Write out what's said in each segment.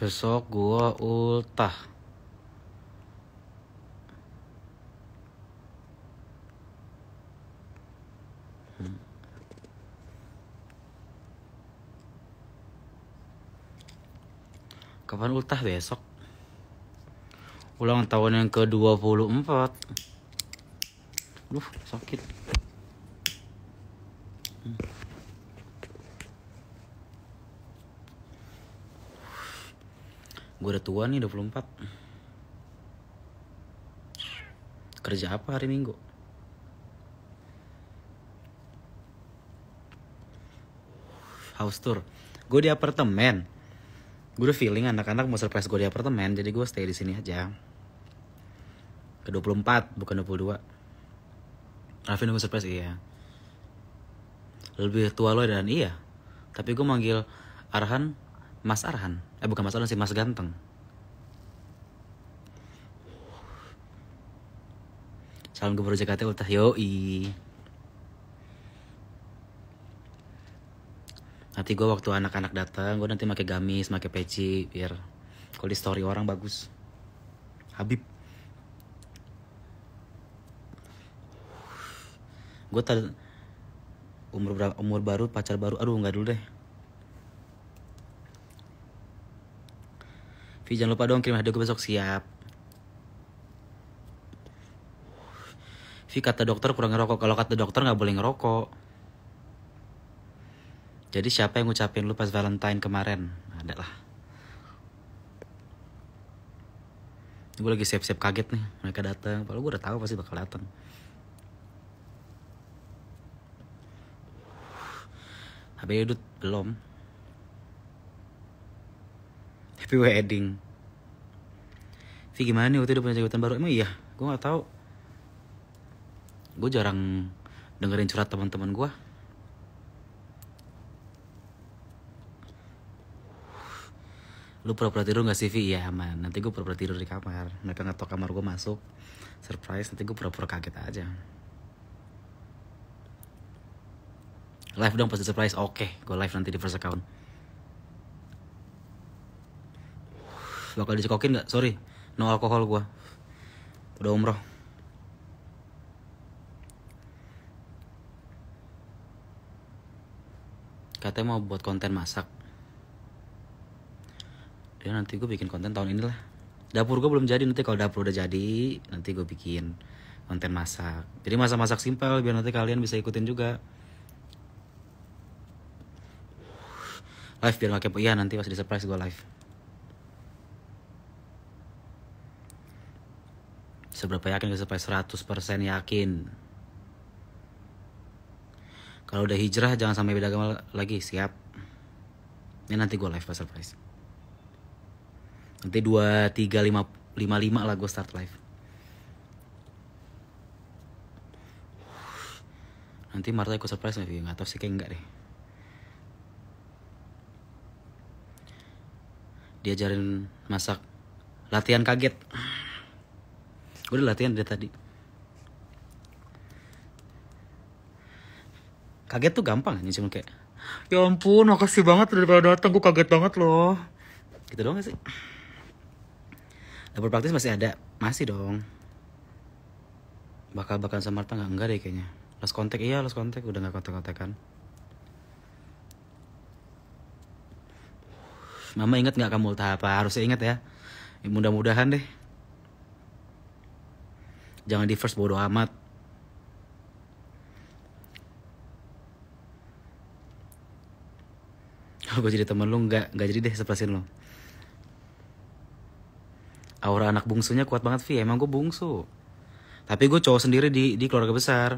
besok gua ultah Kapan ultah besok? Ulang tahun yang ke-24 Duh, sakit gue udah tua nih 24 kerja apa hari minggu house tour gue di apartemen gue udah feeling anak-anak mau surprise gue di apartemen jadi gue stay di sini aja ke 24 bukan 22 Raffi nunggu surprise iya lebih tua lo dan iya tapi gue manggil Arhan Mas Arhan eh bukan Mas Arhan sih Mas Ganteng Salam Gubernur Jakarta Ultah Yoi Nanti gue waktu anak-anak datang Gue nanti pakai gamis, pakai peci Biar kalau di story orang bagus Habib Gue tadi umur berapa umur baru pacar baru aduh nggak dulu deh Vi jangan lupa dong kirim hadiah gue besok siap. Vi kata dokter kurang ngerokok. Kalau kata dokter nggak boleh ngerokok. Jadi siapa yang ngucapin lu pas Valentine kemarin? Ada lah. Gue lagi siap-siap kaget nih mereka datang. Kalau gue udah tahu pasti bakal datang. Habis itu belum happy wedding Vi gimana nih waktu itu punya jabatan baru emang iya gue nggak tahu gue jarang dengerin curhat teman-teman gue lu pura-pura tidur gak sih Vi? Iya aman, nanti gue pura-pura tidur di kamar Mereka ngetok kamar gue masuk Surprise, nanti gue pura-pura kaget aja Live dong pasti surprise, oke okay, Gue live nanti di first account bakal dicekokin nggak sorry no alkohol gue udah umroh katanya mau buat konten masak ya nanti gue bikin konten tahun ini lah dapur gue belum jadi nanti kalau dapur udah jadi nanti gue bikin konten masak jadi masa masak simpel biar nanti kalian bisa ikutin juga live biar pakai iya nanti pas di surprise gue live Seberapa yakin gak sampai 100% yakin. Kalau udah hijrah jangan sampai beda agama lagi, siap. Ini nanti gue live pasal surprise. Nanti 2, 3, 5, 5, 5 lah gue start live. Nanti Marta ikut surprise gak? Nggak tau sih, kayak enggak deh. Diajarin masak latihan kaget gue udah latihan dari tadi kaget tuh gampang ini cuma kayak ya ampun makasih banget pada datang gue kaget banget loh gitu dong gak sih Dapur praktis masih ada masih dong bakal bakal sama Marta nggak enggak deh kayaknya los kontak iya los kontak udah nggak kontak kontakan Mama ingat nggak kamu tahap apa? Harusnya ingat ya Mudah-mudahan deh jangan di first bodo amat kalau gue jadi temen lu nggak nggak jadi deh seplasin lo aura anak bungsunya kuat banget Vi emang gue bungsu tapi gue cowok sendiri di di keluarga besar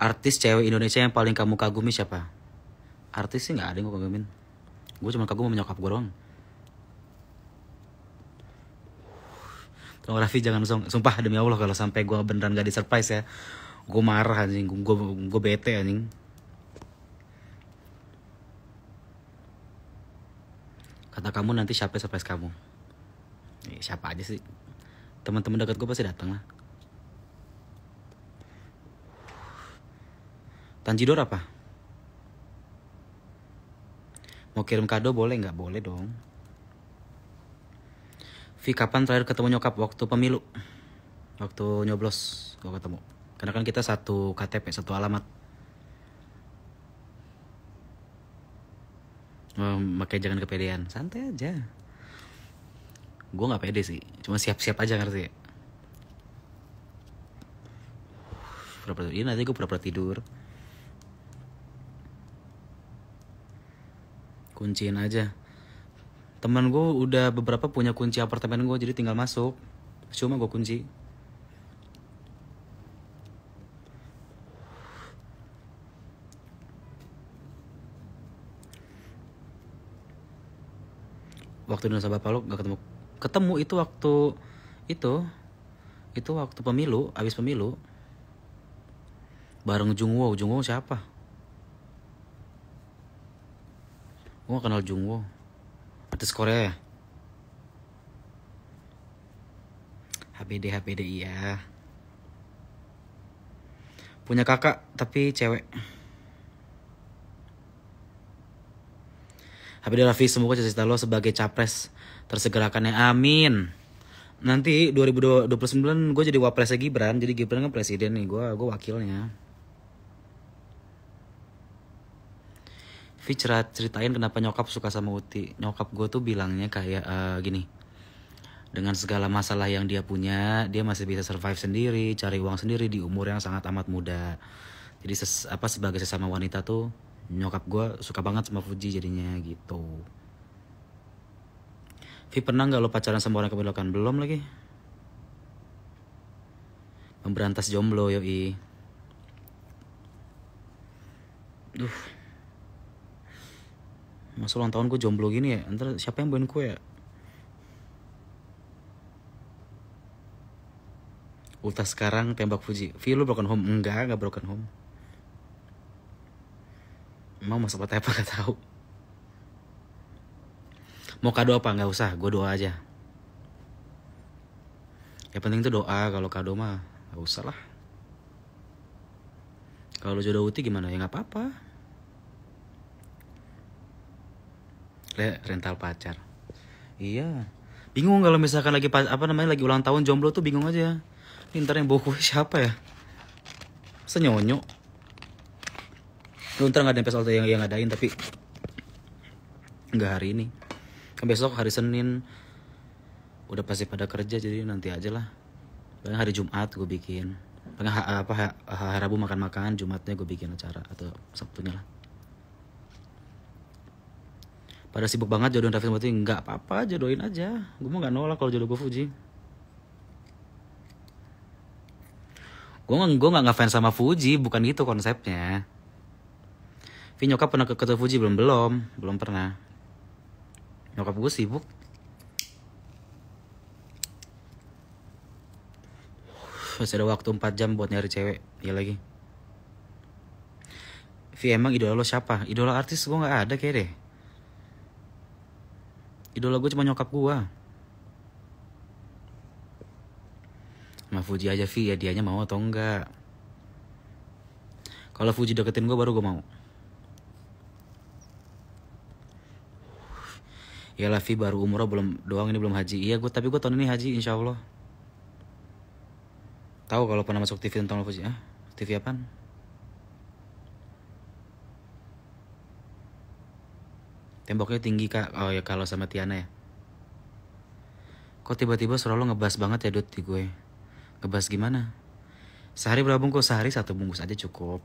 artis cewek Indonesia yang paling kamu kagumi siapa artis sih nggak ada yang gue kagumin gue cuma kagum sama nyokap gue doang Kalau oh, Raffi jangan sumpah demi Allah kalau sampai gue beneran gak di surprise ya, gue marah anjing, gue gue bete anjing. Kata kamu nanti siapa surprise kamu? Eh, siapa aja sih? Teman-teman dekat gue pasti datang lah. Tanjidor apa? Mau kirim kado boleh nggak? Boleh dong. Vi kapan terakhir ketemu nyokap waktu pemilu? Waktu nyoblos gue ketemu. Karena kan kita satu KTP, satu alamat. Oh, makanya jangan kepedean, santai aja. Gue nggak pede sih, cuma siap-siap aja ngerti. ya. ini nanti gue pura tidur. Kunciin aja teman gue udah beberapa punya kunci apartemen gue jadi tinggal masuk cuma gue kunci waktu Indonesia Bapak lo gak ketemu ketemu itu waktu itu itu waktu pemilu abis pemilu bareng Jungwo Jungwo siapa gue kenal Jungwo pedes Korea ya HBD HBD iya punya kakak tapi cewek HBD Raffi semoga cita-cita lo sebagai capres tersegerakannya amin nanti 2029 gue jadi wapresnya Gibran jadi Gibran kan presiden nih gue gue wakilnya Vi ceritain kenapa nyokap suka sama Uti. Nyokap gue tuh bilangnya kayak uh, gini. Dengan segala masalah yang dia punya, dia masih bisa survive sendiri, cari uang sendiri di umur yang sangat amat muda. Jadi ses, apa sebagai sesama wanita tuh nyokap gue suka banget sama Fuji jadinya gitu. Vi pernah nggak lo pacaran sama orang kebelokan? Belum lagi. Memberantas jomblo yoi. Duh masa ulang tahun gue jomblo gini ya ntar siapa yang bawain kue ya Ulta sekarang tembak Fuji V lu broken home enggak enggak broken home emang masa patah apa gak tau mau kado apa Gak usah gue doa aja ya penting itu doa kalau kado mah gak usah lah kalau jodoh uti gimana ya nggak apa-apa re rental pacar iya bingung kalau misalkan lagi apa namanya lagi ulang tahun jomblo tuh bingung aja ini ntar yang bawa kue siapa ya senyonyo lu ntar nggak ada pesawat yang yang ngadain tapi nggak hari ini kan besok hari senin udah pasti pada kerja jadi nanti aja lah paling hari jumat gue bikin paling apa hari rabu makan-makan jumatnya gue bikin acara atau sabtunya lah pada sibuk banget jodohin Raffi sama Tuti nggak apa-apa jodohin aja gue mau nggak nolak kalau jodoh gue Fuji gue nggak gue nggak ngefans sama Fuji bukan gitu konsepnya Vi nyokap pernah ke Fuji belum belum belum pernah nyokap gue sibuk masih ada waktu 4 jam buat nyari cewek ya lagi Vi emang idola lo siapa idola artis gue nggak ada kayak deh idola gue cuma nyokap gue sama Fuji aja Vi ya dianya mau atau enggak kalau Fuji deketin gue baru gue mau ya Vi baru umroh belum doang ini belum haji iya gue tapi gue tahun ini haji insya Allah tahu kalau pernah masuk TV tentang Fuji ah TV apa Temboknya tinggi kak. Oh ya kalau sama Tiana ya. Kok tiba-tiba suara lo ngebas banget ya Dut di gue. Ngebas gimana? Sehari berapa bungkus? Sehari satu bungkus aja cukup.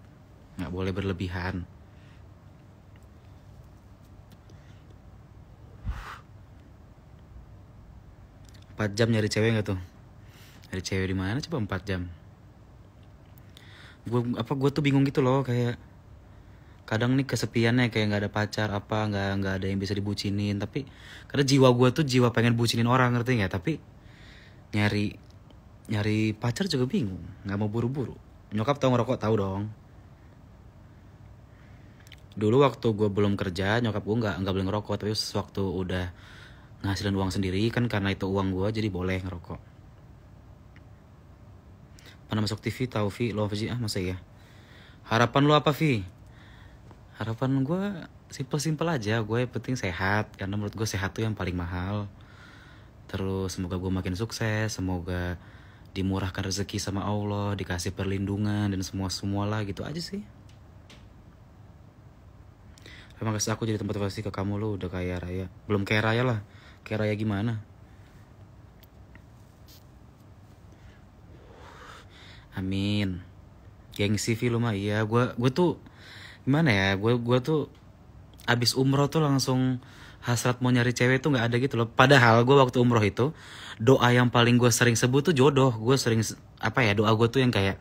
Nggak boleh berlebihan. Empat jam nyari cewek nggak tuh? Nyari cewek di mana? Coba empat jam. Gue apa? Gue tuh bingung gitu loh kayak kadang nih kesepiannya kayak nggak ada pacar apa nggak nggak ada yang bisa dibucinin tapi karena jiwa gue tuh jiwa pengen bucinin orang ngerti nggak tapi nyari nyari pacar juga bingung nggak mau buru-buru nyokap tau ngerokok tau dong dulu waktu gue belum kerja nyokap gue nggak nggak boleh ngerokok tapi waktu udah ngasilin uang sendiri kan karena itu uang gue jadi boleh ngerokok pernah masuk TV tau Vi lo apa sih ah masa ya harapan lo apa Vi harapan gue simpel-simpel aja gue yang penting sehat karena menurut gue sehat tuh yang paling mahal terus semoga gue makin sukses semoga dimurahkan rezeki sama Allah dikasih perlindungan dan semua semualah gitu aja sih Terima kasih aku jadi tempat kasih ke kamu lo udah kayak raya. Belum kayak raya lah. Kayak raya gimana? Amin. Gengsi film mah iya. Gue gue tuh gimana ya gue gue tuh abis umroh tuh langsung hasrat mau nyari cewek tuh nggak ada gitu loh padahal gue waktu umroh itu doa yang paling gue sering sebut tuh jodoh gue sering apa ya doa gue tuh yang kayak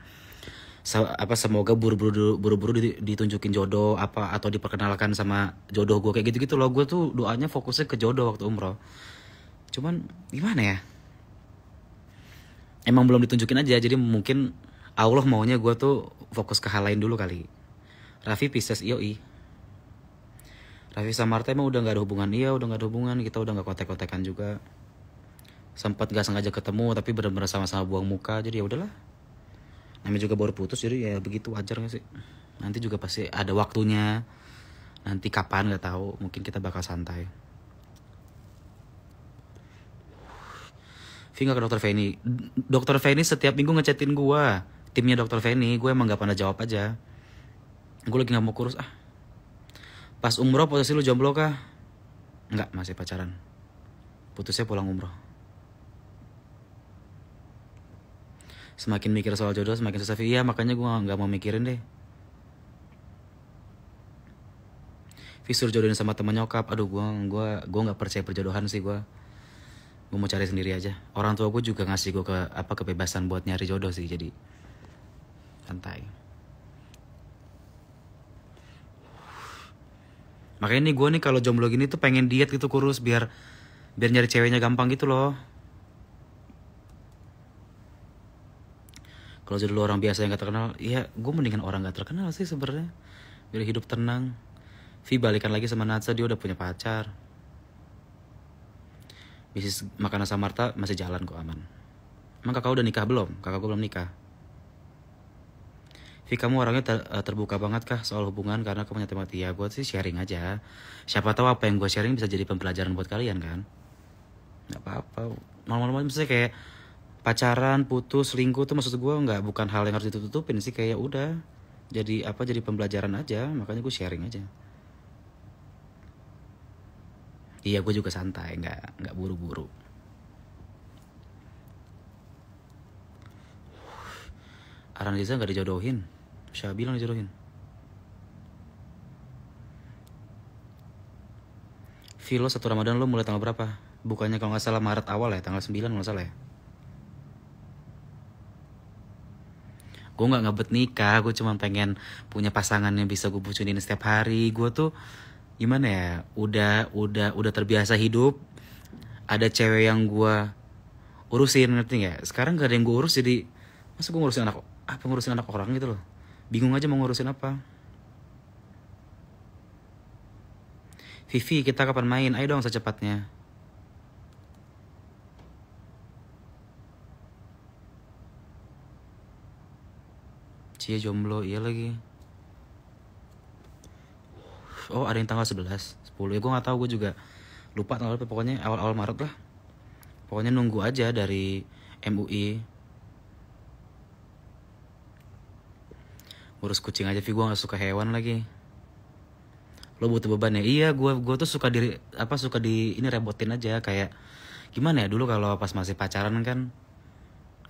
se apa semoga buru-buru buru-buru ditunjukin jodoh apa atau diperkenalkan sama jodoh gue kayak gitu-gitu loh gue tuh doanya fokusnya ke jodoh waktu umroh cuman gimana ya emang belum ditunjukin aja jadi mungkin Allah maunya gue tuh fokus ke hal lain dulu kali Raffi Pisces IOI Raffi sama Marta emang udah nggak ada hubungan iya udah nggak ada hubungan kita udah nggak kotek-kotekan juga sempat gak sengaja ketemu tapi benar-benar sama-sama buang muka jadi ya udahlah namanya juga baru putus jadi ya begitu wajar gak sih nanti juga pasti ada waktunya nanti kapan nggak tahu mungkin kita bakal santai Vinga ke dokter Feni dokter Feni setiap minggu ngechatin gua timnya dokter Feni gue emang gak pernah jawab aja gue lagi nggak mau kurus ah pas umroh posisi lu jomblo kah nggak masih pacaran putusnya pulang umroh semakin mikir soal jodoh semakin susah iya makanya gue nggak mau mikirin deh visur jodohin sama teman nyokap aduh gue gua gua nggak percaya perjodohan sih gue gue mau cari sendiri aja orang tua gue juga ngasih gue ke apa kebebasan buat nyari jodoh sih jadi santai makanya nih gue nih kalau jomblo gini tuh pengen diet gitu kurus biar biar nyari ceweknya gampang gitu loh kalau jadi lu orang biasa yang gak terkenal ya gue mendingan orang gak terkenal sih sebenarnya biar hidup tenang Vi balikan lagi sama Natsa dia udah punya pacar bisnis makanan Samarta masih jalan kok aman emang kakak udah nikah belum kakak gue belum nikah Vi kamu orangnya ter, eh, terbuka banget kah soal hubungan karena kamu punya mati ya gue sih sharing aja siapa tahu apa yang gue sharing bisa jadi pembelajaran buat kalian kan nggak apa-apa normal-normal maksudnya kayak pacaran putus selingkuh tuh maksud gue nggak bukan hal yang harus ditutupin sih kayak udah jadi apa jadi pembelajaran aja makanya gue sharing aja iya gue juga santai nggak nggak buru-buru Aranliza nggak dijodohin bisa bilang dijodohin. Vilo satu Ramadan lo mulai tanggal berapa? Bukannya kalau nggak salah Maret awal ya, tanggal 9 nggak salah ya? Gue nggak ngebet nikah, gue cuma pengen punya pasangan yang bisa gue bucinin setiap hari. Gue tuh gimana ya, udah udah udah terbiasa hidup. Ada cewek yang gue urusin ngerti nggak? Sekarang gak ada yang gue urus jadi masa gue ngurusin anak apa ngurusin anak orang gitu loh Bingung aja mau ngurusin apa. Vivi, kita kapan main? Ayo dong secepatnya. Cie jomblo, iya lagi. Oh, ada yang tanggal 11, 10. Ya gue gak tau, gue juga lupa tanggal pokoknya awal-awal Maret lah. Pokoknya nunggu aja dari MUI Urus kucing aja, Vi. Gue gak suka hewan lagi. Lo butuh beban ya? Iya, gue gua tuh suka diri apa suka di ini repotin aja kayak gimana ya dulu kalau pas masih pacaran kan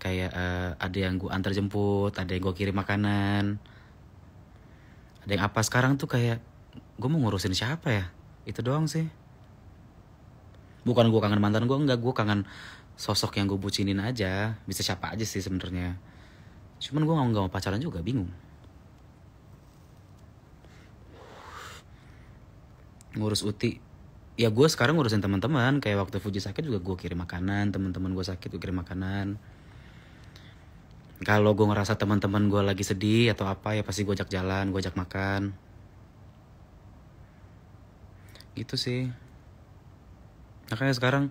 kayak uh, ada yang gue antar jemput, ada yang gue kirim makanan. Ada yang apa sekarang tuh kayak gue mau ngurusin siapa ya? Itu doang sih. Bukan gue kangen mantan gue enggak, gue kangen sosok yang gue bucinin aja bisa siapa aja sih sebenarnya cuman gue nggak mau pacaran juga bingung ngurus uti ya gue sekarang ngurusin teman-teman kayak waktu Fuji sakit juga gue kirim makanan teman-teman gue sakit gue kirim makanan kalau gue ngerasa teman-teman gue lagi sedih atau apa ya pasti gue ajak jalan gue ajak makan gitu sih makanya sekarang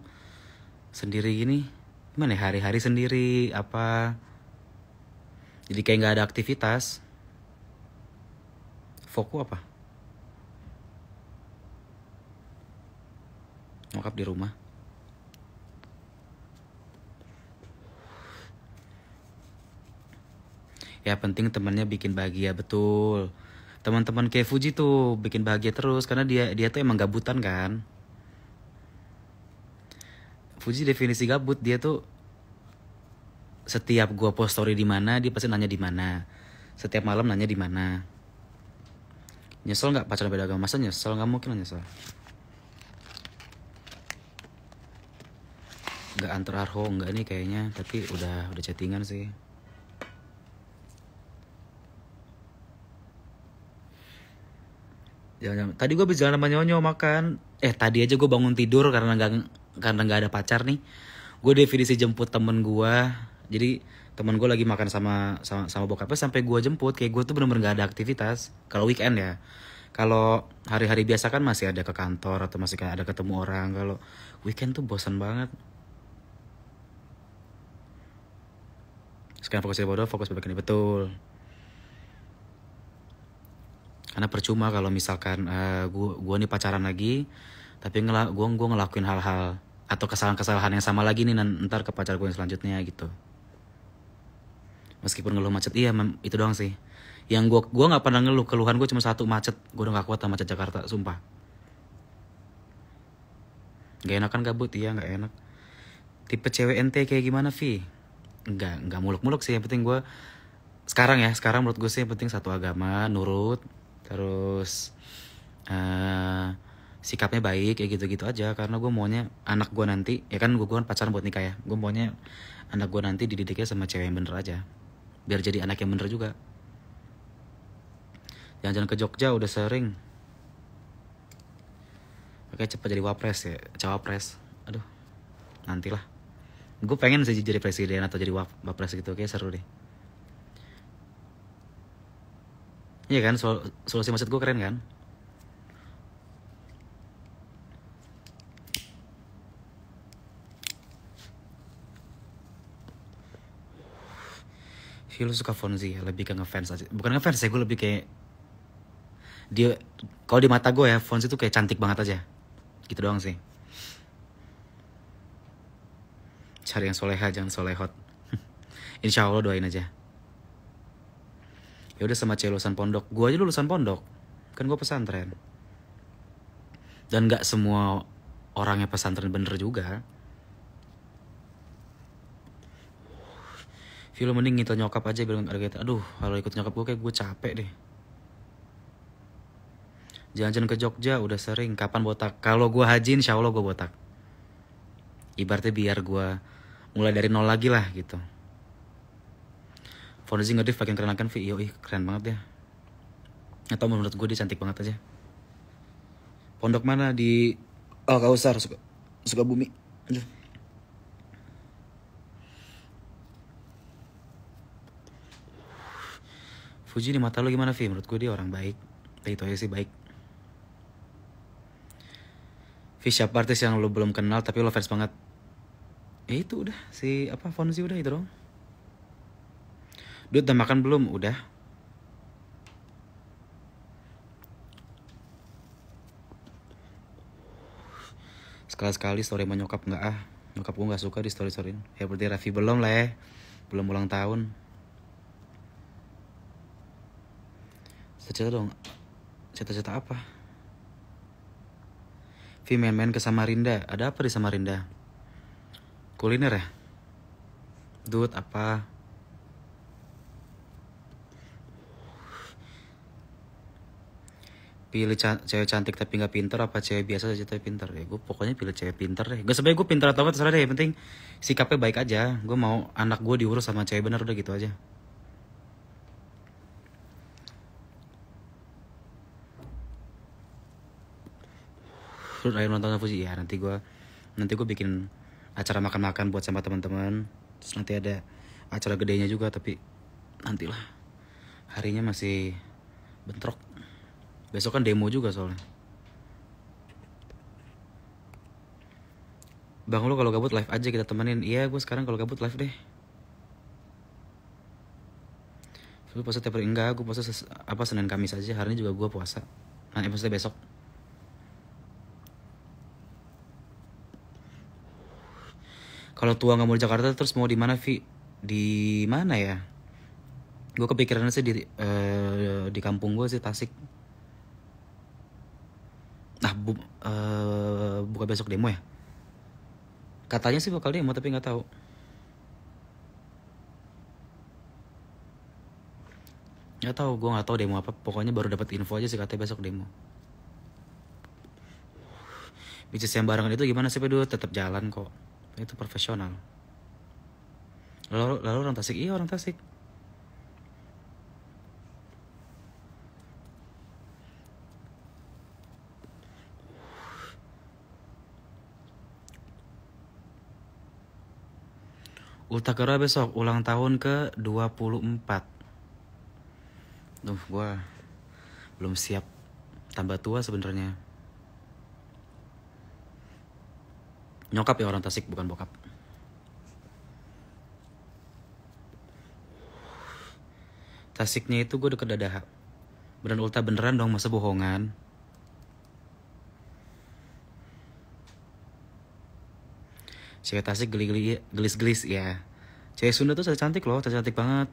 sendiri gini gimana ya hari-hari sendiri apa jadi kayak nggak ada aktivitas fokus apa nyokap di rumah ya penting temennya bikin bahagia betul teman-teman kayak Fuji tuh bikin bahagia terus karena dia dia tuh emang gabutan kan Fuji definisi gabut dia tuh setiap gua post story di mana dia pasti nanya di mana setiap malam nanya di mana nyesel nggak pacaran beda agama masa nyesel nggak mungkin nyesel nggak antar arho nggak nih kayaknya tapi udah udah chattingan sih Jangan, tadi gue berjalan sama nyonyo makan eh tadi aja gue bangun tidur karena nggak karena nggak ada pacar nih gue definisi jemput temen gue jadi temen gue lagi makan sama sama sama bokapnya sampai gue jemput kayak gue tuh bener-bener nggak ada aktivitas kalau weekend ya kalau hari-hari biasa kan masih ada ke kantor atau masih ada ketemu orang kalau weekend tuh bosan banget sekarang fokusnya bodoh fokus bagian betul karena percuma kalau misalkan uh, gua gua nih pacaran lagi tapi ngelak gua gua ngelakuin hal-hal atau kesalahan-kesalahan yang sama lagi nih ntar ke pacar gue yang selanjutnya gitu meskipun ngeluh macet iya itu doang sih yang gua gua nggak pernah ngeluh keluhan gue cuma satu macet gue udah gak kuat sama macet Jakarta sumpah gak enak kan gabut iya nggak enak tipe cewek ente kayak gimana Vi nggak nggak muluk-muluk sih yang penting gue sekarang ya sekarang menurut gue sih yang penting satu agama nurut terus uh, sikapnya baik ya gitu-gitu aja karena gue maunya anak gue nanti ya kan gue kan pacaran buat nikah ya gue maunya anak gue nanti dididiknya sama cewek yang bener aja biar jadi anak yang bener juga jangan-jangan ke Jogja udah sering oke cepet jadi wapres ya cawapres aduh nantilah gue pengen sih jadi presiden atau jadi wapres gitu kayak seru deh iya kan sol solusi maksud gue keren kan lu suka Fonzi ya, lebih ke ngefans aja. Bukan ngefans ya, gue lebih kayak dia kalau di mata gue ya Fonzi tuh kayak cantik banget aja. Gitu doang sih. cari yang soleha jangan solehot insya allah doain aja ya udah sama lulusan pondok gue aja lulusan pondok kan gue pesantren dan nggak semua orangnya pesantren bener juga Film mending ngitung nyokap aja bilang ada kita. Aduh, kalau ikut nyokap gue kayak gue capek deh. Jalan-jalan ke Jogja udah sering. Kapan botak? Kalau gue haji, insya Allah gue botak. Ibaratnya biar gue mulai dari nol lagi lah gitu Fonzie ngediff pakai kerenakan video ih keren banget ya atau menurut gue dia cantik banget aja pondok mana di oh, Kausar suka suka bumi Aduh. Fuji di mata lo gimana Vi? Menurut gue dia orang baik. Tapi eh, itu aja sih baik. Vi siapa artis yang lo belum kenal tapi lo fans banget? ya itu udah si apa Fonzi udah itu dong Dude udah makan belum udah sekali-sekali story sama nyokap nggak ah nyokap gue nggak suka di story storyin ya berarti Raffi belum lah ya belum ulang tahun cerita dong cerita-cerita apa Vi main-main ke Samarinda ada apa di Samarinda kuliner ya dude apa pilih cewek cantik tapi nggak pinter apa cewek biasa saja tapi pinter ya gue pokoknya pilih cewek pinter deh gak sebaik gue pinter atau apa terserah deh yang penting sikapnya baik aja gue mau anak gue diurus sama cewek bener udah gitu aja terus nonton fuji ya nanti gue nanti gue bikin acara makan-makan buat sama teman-teman terus nanti ada acara gedenya juga tapi nantilah harinya masih bentrok besok kan demo juga soalnya Bang lu kalau gabut live aja kita temenin Iya gue sekarang kalau gabut live deh lu puasa tiap hari Enggak gue puasa apa Senin Kamis aja Hari ini juga gue puasa nanti puasa besok kalau tua nggak mau di Jakarta terus mau di mana Vi di mana ya gue kepikiran sih di uh, di kampung gue sih Tasik nah bu, uh, buka besok demo ya katanya sih bakal demo tapi nggak tahu nggak tahu gue nggak tahu demo apa pokoknya baru dapat info aja sih katanya besok demo bisnis yang barengan itu gimana sih pedut? tetap jalan kok itu profesional lalu lalu orang Tasik iya orang Tasik Ultakara besok ulang tahun ke 24 Duh, gua belum siap tambah tua sebenarnya. nyokap ya orang Tasik bukan bokap Tasiknya itu gue deket dadah. Beneran ulta beneran dong masa bohongan Cewek Tasik geli-geli gelis-gelis ya Cewek Sunda tuh cantik loh, cantik banget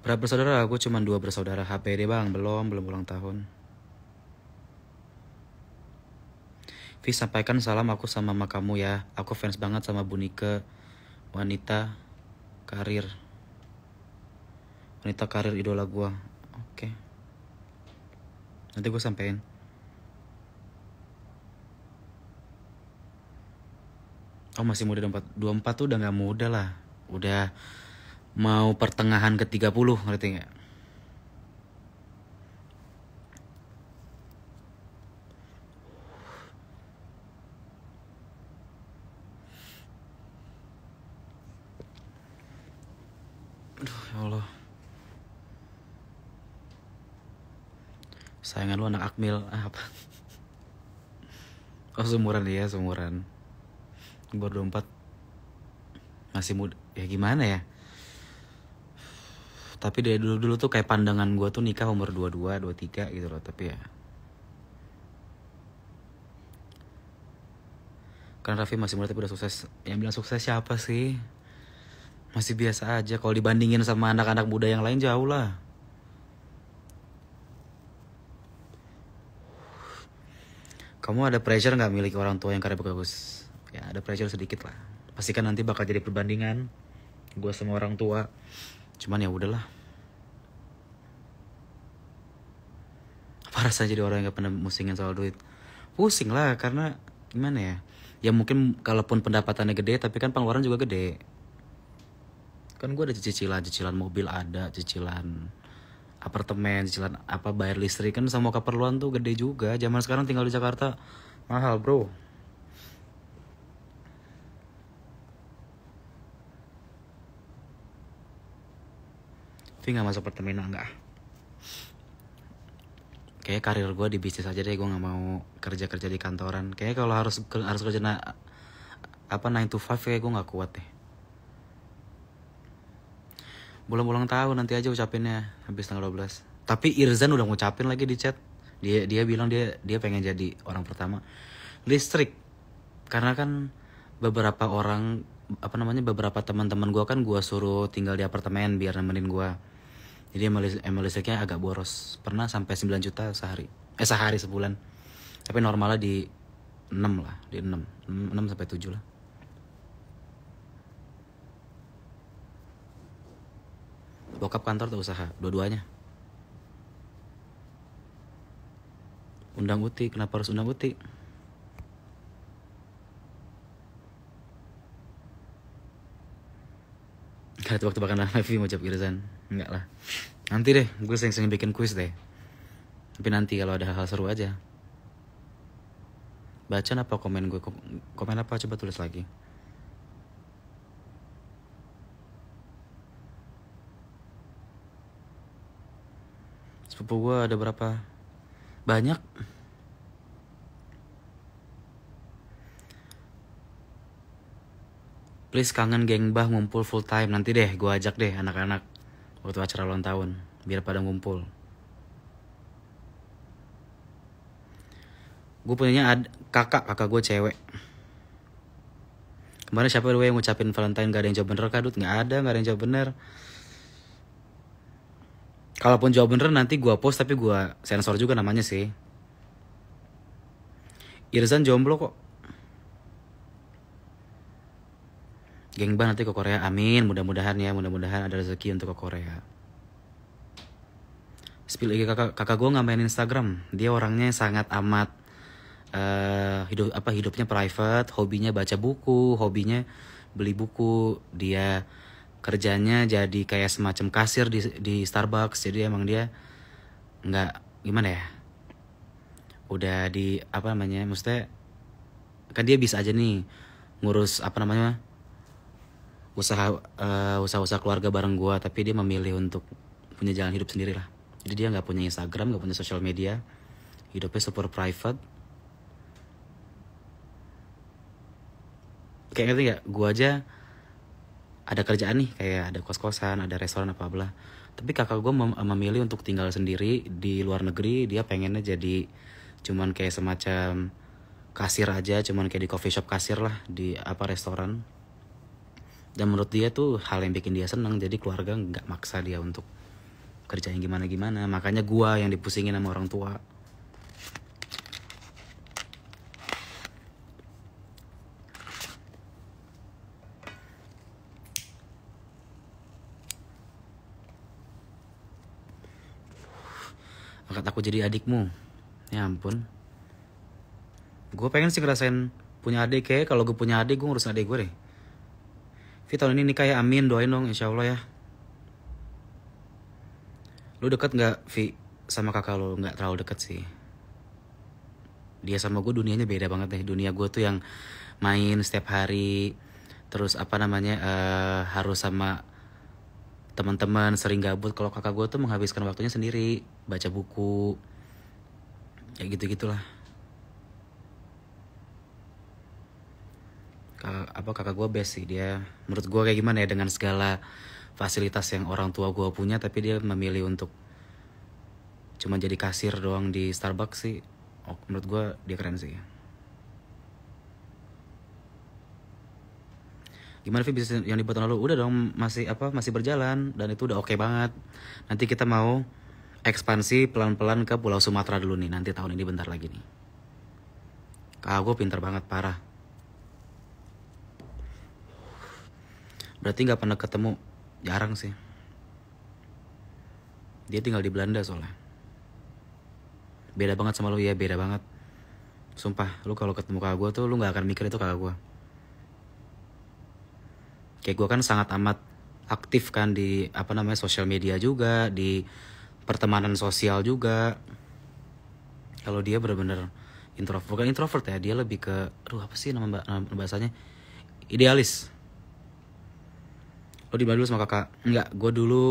Berapa bersaudara? Aku cuma dua bersaudara HPD bang, belum, belum ulang tahun Vi sampaikan salam aku sama mama kamu ya. Aku fans banget sama Bunike. Wanita karir. Wanita karir idola gua. Oke. Okay. Nanti gua sampein. Oh masih muda 24. 24 tuh udah nggak muda lah. Udah mau pertengahan ke 30 ngerti nggak Allah sayangan lu anak akmil eh, apa oh seumuran dia seumuran baru 24 masih muda ya gimana ya tapi dari dulu dulu tuh kayak pandangan gue tuh nikah umur 22, 23 gitu loh tapi ya karena Raffi masih muda tapi udah sukses yang bilang sukses siapa sih masih biasa aja kalau dibandingin sama anak-anak muda yang lain jauh lah kamu ada pressure nggak milik orang tua yang karya bagus ya ada pressure sedikit lah pastikan nanti bakal jadi perbandingan gue sama orang tua cuman ya udahlah apa rasanya jadi orang yang gak pernah musingin soal duit pusing lah karena gimana ya ya mungkin kalaupun pendapatannya gede tapi kan pengeluaran juga gede kan gue ada cicilan cicilan mobil ada cicilan apartemen cicilan apa bayar listrik kan sama keperluan tuh gede juga zaman sekarang tinggal di Jakarta mahal bro tapi nggak masuk Pertamina nggak kayak karir gue di bisnis aja deh gue nggak mau kerja kerja di kantoran kayak kalau harus harus kerja na, apa 9 to 5 kayak gue nggak kuat deh belum ulang tahun nanti aja ucapinnya habis tanggal 12 tapi Irzan udah ngucapin lagi di chat dia dia bilang dia dia pengen jadi orang pertama listrik karena kan beberapa orang apa namanya beberapa teman-teman gue kan gue suruh tinggal di apartemen biar nemenin gue jadi emang listriknya agak boros pernah sampai 9 juta sehari eh sehari sebulan tapi normalnya di 6 lah di 6 6 sampai 7 lah bokap kantor atau usaha dua-duanya undang uti kenapa harus undang uti Gak ada waktu nama live mau jawab girisan Enggak lah Nanti deh, gue sering-sering bikin kuis deh Tapi nanti kalau ada hal-hal seru aja Baca apa komen gue Komen apa coba tulis lagi sepupu gue ada berapa banyak please kangen geng bah ngumpul full time nanti deh gue ajak deh anak-anak waktu acara ulang tahun biar pada ngumpul gue punya ad, kakak kakak gue cewek kemarin siapa lu yang ngucapin Valentine gak ada yang jawab bener kadut nggak ada nggak ada yang jawab bener Kalaupun jawab bener nanti gue post tapi gue sensor juga namanya sih. Irzan jomblo kok. Geng ban nanti ke Korea, amin. Mudah-mudahan ya, mudah-mudahan ada rezeki untuk ke Korea. Spill IG kakak, kakak gue nggak main Instagram. Dia orangnya sangat amat uh, hidup apa hidupnya private, hobinya baca buku, hobinya beli buku. Dia kerjanya jadi kayak semacam kasir di di Starbucks jadi emang dia nggak gimana ya udah di apa namanya mesti kan dia bisa aja nih ngurus apa namanya usaha uh, usaha-usaha keluarga bareng gue tapi dia memilih untuk punya jalan hidup sendiri lah jadi dia nggak punya Instagram nggak punya sosial media hidupnya super private kayak ngerti nggak gue aja ada kerjaan nih kayak ada kos-kosan, ada restoran apa bla. Tapi kakak gue mem memilih untuk tinggal sendiri di luar negeri. Dia pengennya jadi cuman kayak semacam kasir aja, cuman kayak di coffee shop kasir lah di apa restoran. Dan menurut dia tuh hal yang bikin dia seneng. Jadi keluarga nggak maksa dia untuk kerjain gimana-gimana. Makanya gue yang dipusingin sama orang tua Angkat aku jadi adikmu. Ya ampun. Gue pengen sih ngerasain punya adik kayak kalau gue punya adik gue ngurus adik gue deh. Vi tahun ini nikah ya amin doain dong insya Allah ya. Lu deket nggak Vi sama kakak lo? Nggak terlalu deket sih. Dia sama gue dunianya beda banget deh. Dunia gue tuh yang main setiap hari. Terus apa namanya uh, harus sama teman-teman sering gabut. Kalau kakak gue tuh menghabiskan waktunya sendiri baca buku ya gitu gitulah kakak, apa kakak gue best sih dia menurut gue kayak gimana ya dengan segala fasilitas yang orang tua gue punya tapi dia memilih untuk cuma jadi kasir doang di Starbucks sih oh, menurut gue dia keren sih gimana sih bisnis yang dibuat tahun lalu udah dong masih apa masih berjalan dan itu udah oke okay banget nanti kita mau ekspansi pelan-pelan ke Pulau Sumatera dulu nih nanti tahun ini bentar lagi nih. Kak, gue pinter banget parah. Berarti nggak pernah ketemu, jarang sih. Dia tinggal di Belanda soalnya. Beda banget sama lu ya, beda banget. Sumpah, lu kalau ketemu kakak gue tuh lu nggak akan mikir itu kakak gue. Kayak gue kan sangat amat aktif kan di apa namanya sosial media juga di pertemanan sosial juga kalau dia benar-benar introvert bukan introvert ya dia lebih ke aduh apa sih nama, nama bahasanya idealis lo di Bandung sama kakak enggak gue dulu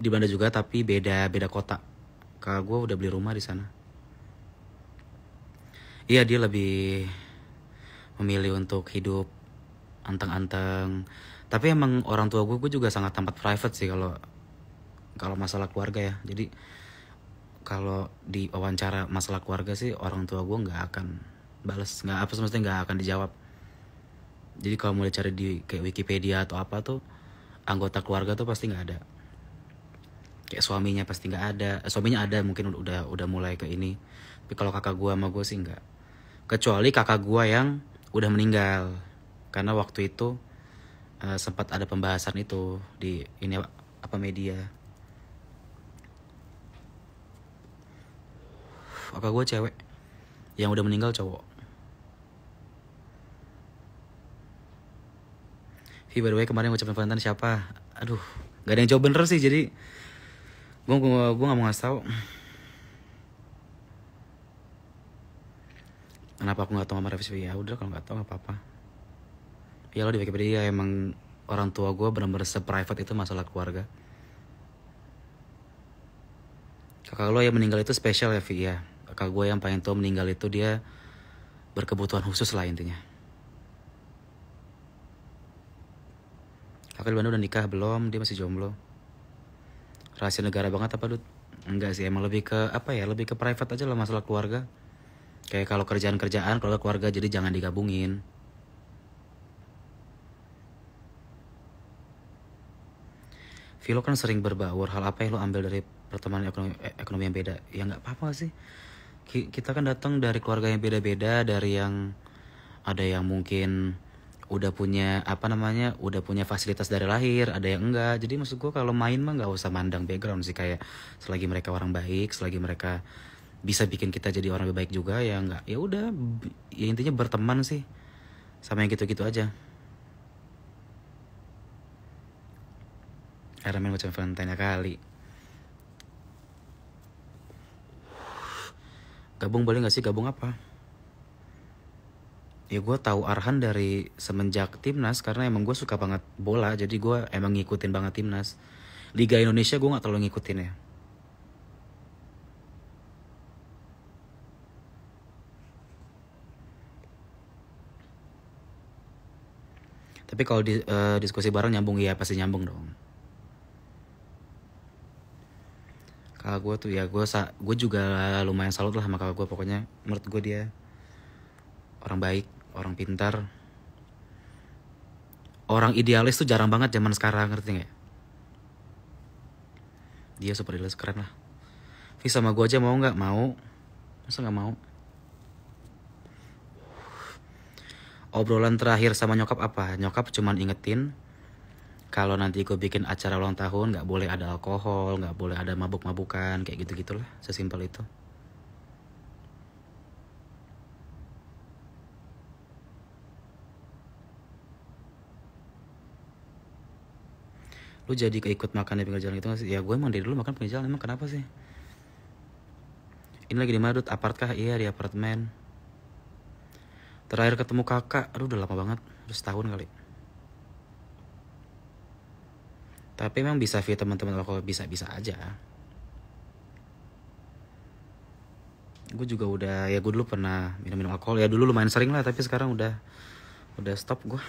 di Bandung juga tapi beda beda kota kakak gue udah beli rumah di sana iya dia lebih memilih untuk hidup anteng-anteng tapi emang orang tua gue gue juga sangat tempat private sih kalau kalau masalah keluarga ya jadi kalau di wawancara masalah keluarga sih orang tua gue nggak akan balas nggak apa semestinya nggak akan dijawab jadi kalau mulai cari di kayak Wikipedia atau apa tuh anggota keluarga tuh pasti nggak ada kayak suaminya pasti nggak ada eh, suaminya ada mungkin udah udah mulai ke ini tapi kalau kakak gue sama gue sih nggak kecuali kakak gue yang udah meninggal karena waktu itu uh, sempat ada pembahasan itu di ini apa media kakak gue cewek yang udah meninggal cowok Hi by the way kemarin ngucapin Valentine siapa? Aduh, gak ada yang jawab bener sih jadi gue gue gue gak mau ngasih tau. Kenapa aku gak tau sama Revis? Ya udah kalau nggak tahu nggak apa-apa. Ya lo di Wikipedia emang orang tua gue benar-benar seprivate itu masalah keluarga. Kakak lo yang meninggal itu spesial ya Vi ya kakak gue yang pengen tua meninggal itu dia berkebutuhan khusus lah intinya kakak di Bandung udah nikah belum dia masih jomblo rahasia negara banget apa Dut? Enggak sih, emang lebih ke apa ya, lebih ke private aja lah masalah keluarga. Kayak kalau kerjaan-kerjaan, kalau keluarga jadi jangan digabungin. Vilo kan sering berbaur, hal apa yang lo ambil dari pertemanan ekonomi, eh, ekonomi yang beda? Ya nggak apa-apa sih kita kan datang dari keluarga yang beda-beda dari yang ada yang mungkin udah punya apa namanya udah punya fasilitas dari lahir ada yang enggak jadi maksud gue kalau main mah nggak usah mandang background sih kayak selagi mereka orang baik selagi mereka bisa bikin kita jadi orang lebih baik juga ya enggak ya udah ya intinya berteman sih sama yang gitu-gitu aja Karena main macam Valentine kali gabung boleh nggak sih gabung apa ya gue tahu Arhan dari semenjak timnas karena emang gue suka banget bola jadi gue emang ngikutin banget timnas Liga Indonesia gue nggak terlalu ngikutin ya tapi kalau di, uh, diskusi bareng nyambung ya pasti nyambung dong kakak gue tuh ya gue gue juga lumayan salut lah sama kakak gue pokoknya menurut gue dia orang baik orang pintar orang idealis tuh jarang banget zaman sekarang ngerti nggak dia super idealis keren lah Vi sama gue aja mau nggak mau masa nggak mau obrolan terakhir sama nyokap apa nyokap cuman ingetin kalau nanti gue bikin acara ulang tahun nggak boleh ada alkohol nggak boleh ada mabuk-mabukan kayak gitu gitulah sesimpel itu lu jadi keikut makan di pinggir jalan gitu gak sih? Ya gue emang dari dulu makan pinggir jalan, emang kenapa sih? Ini lagi di mana, Apart kah? Iya, di apartemen. Terakhir ketemu kakak, aduh udah lama banget, udah setahun kali. tapi memang bisa view teman-teman kalau bisa-bisa aja gue juga udah ya gue dulu pernah minum-minum alkohol ya dulu lumayan sering lah tapi sekarang udah udah stop gue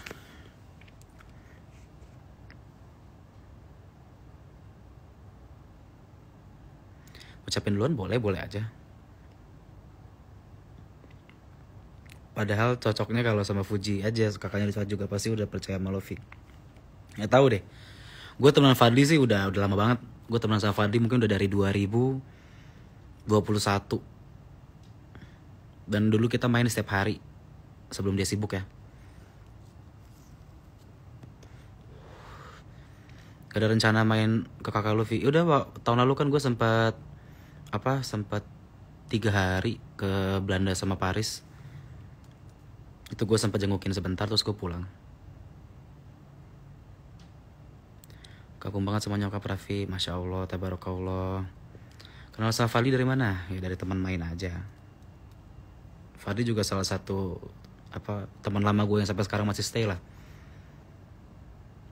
ucapin duluan boleh boleh aja padahal cocoknya kalau sama Fuji aja kakaknya Lisa juga pasti udah percaya sama Lofi nggak tahu deh gue temenan Fadli sih udah udah lama banget gue temenan sama Fadli mungkin udah dari 2021 dan dulu kita main setiap hari sebelum dia sibuk ya gak ada rencana main ke kakak Luffy ya udah tahun lalu kan gue sempat apa sempat tiga hari ke Belanda sama Paris itu gue sempat jengukin sebentar terus gue pulang Kagum banget semuanya Kak Raffi, Masya Allah, Tabarakallah. Kenal Safali dari mana? Ya dari teman main aja. Fadli juga salah satu apa teman lama gue yang sampai sekarang masih stay lah.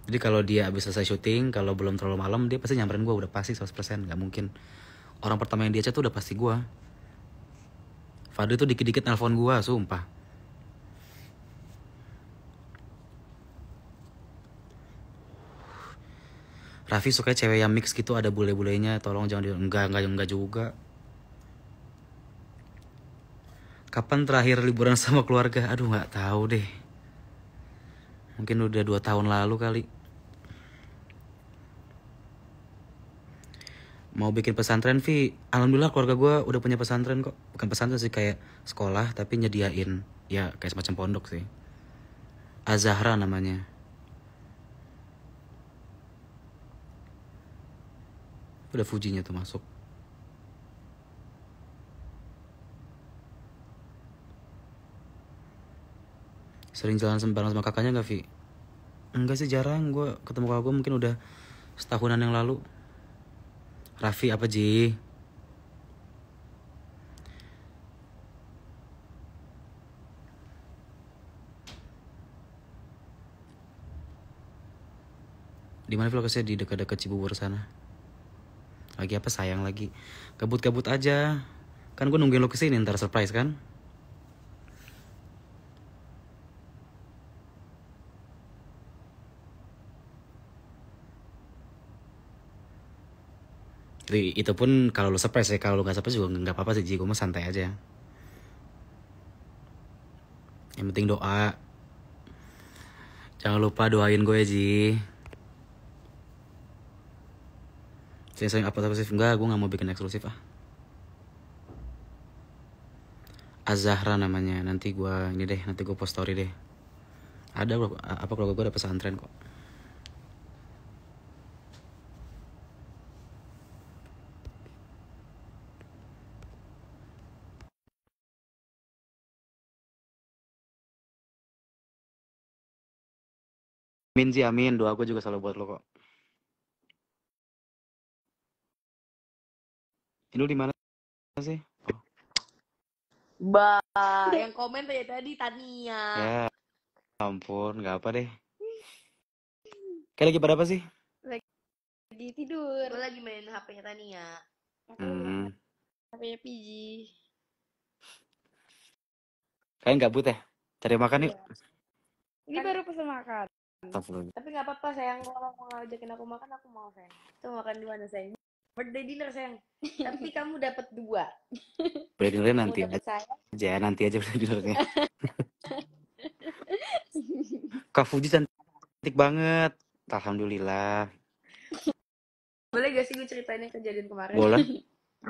Jadi kalau dia habis selesai syuting, kalau belum terlalu malam, dia pasti nyamperin gue udah pasti 100%, nggak mungkin. Orang pertama yang dia chat tuh udah pasti gue. Fadli tuh dikit-dikit nelpon gue, sumpah. Raffi suka cewek yang mix gitu ada bule-bulenya tolong jangan di enggak enggak enggak juga kapan terakhir liburan sama keluarga aduh nggak tahu deh mungkin udah dua tahun lalu kali mau bikin pesantren Vi alhamdulillah keluarga gue udah punya pesantren kok bukan pesantren sih kayak sekolah tapi nyediain ya kayak semacam pondok sih Azahra namanya udah fujinya tuh masuk sering jalan sembarang sama kakaknya gak Vi? Enggak sih jarang gue ketemu kakak gue mungkin udah setahunan yang lalu Raffi apa Ji? Di mana saya di dekat-dekat Cibubur sana? lagi apa sayang lagi kabut-kabut aja kan gue nungguin lo kesini ntar surprise kan Jadi, itu pun kalau lo surprise ya kalau lo gak surprise juga nggak apa-apa sih gue mau santai aja yang penting doa jangan lupa doain gue ya Ji sering-sering upload eksklusif enggak gue nggak mau bikin eksklusif ah Azahra namanya nanti gue ini deh nanti gue post story deh ada bro, apa kalau gue ada pesantren kok Amin sih amin doa gue juga selalu buat lo kok Tidur di mana sih? Oh. Ba, yang komen tadi ya tadi Tania. Ya. Ampun, nggak apa deh. Kayak lagi pada apa sih? Lagi tidur. lagi main HP-nya Tania. HP-nya hmm. Piji. Kalian gabut ya? Cari makan yuk. Iya. Ini baru pesan makan. Tapi nggak apa-apa sayang kalau mau ngajakin aku makan aku mau sayang. Tuh makan di mana ya, sayang? birthday dinner sayang tapi kamu dapat dua birthday dinner nanti aja saya. nanti aja birthday dinnernya Kak Fuji cantik banget alhamdulillah boleh gak sih gue ceritain kejadian kemarin boleh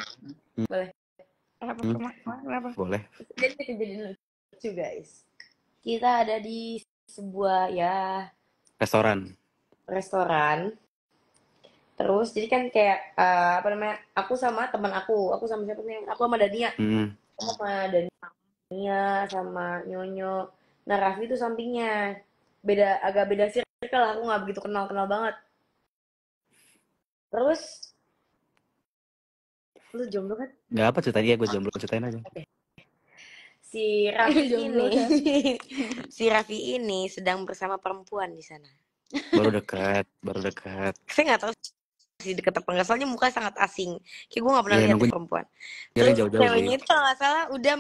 boleh kenapa hmm. kenapa boleh jadi kejadian lucu guys kita ada di sebuah ya restoran restoran terus jadi kan kayak uh, apa namanya aku sama teman aku aku sama siapa nih aku sama Dania hmm. sama Dania sama Nyonyo nah Raffi itu sampingnya beda agak beda circle aku nggak begitu kenal kenal banget terus lu jomblo kan nggak apa ceritain ya gue jomblo ceritain aja okay. si Raffi ini kan? si Raffi ini sedang bersama perempuan di sana baru dekat baru dekat saya nggak tahu di dekat enggak soalnya muka sangat asing kayak gue gak pernah yeah, lihat nunggu... perempuan terus jauh -jauh ceweknya itu kalau nggak salah udah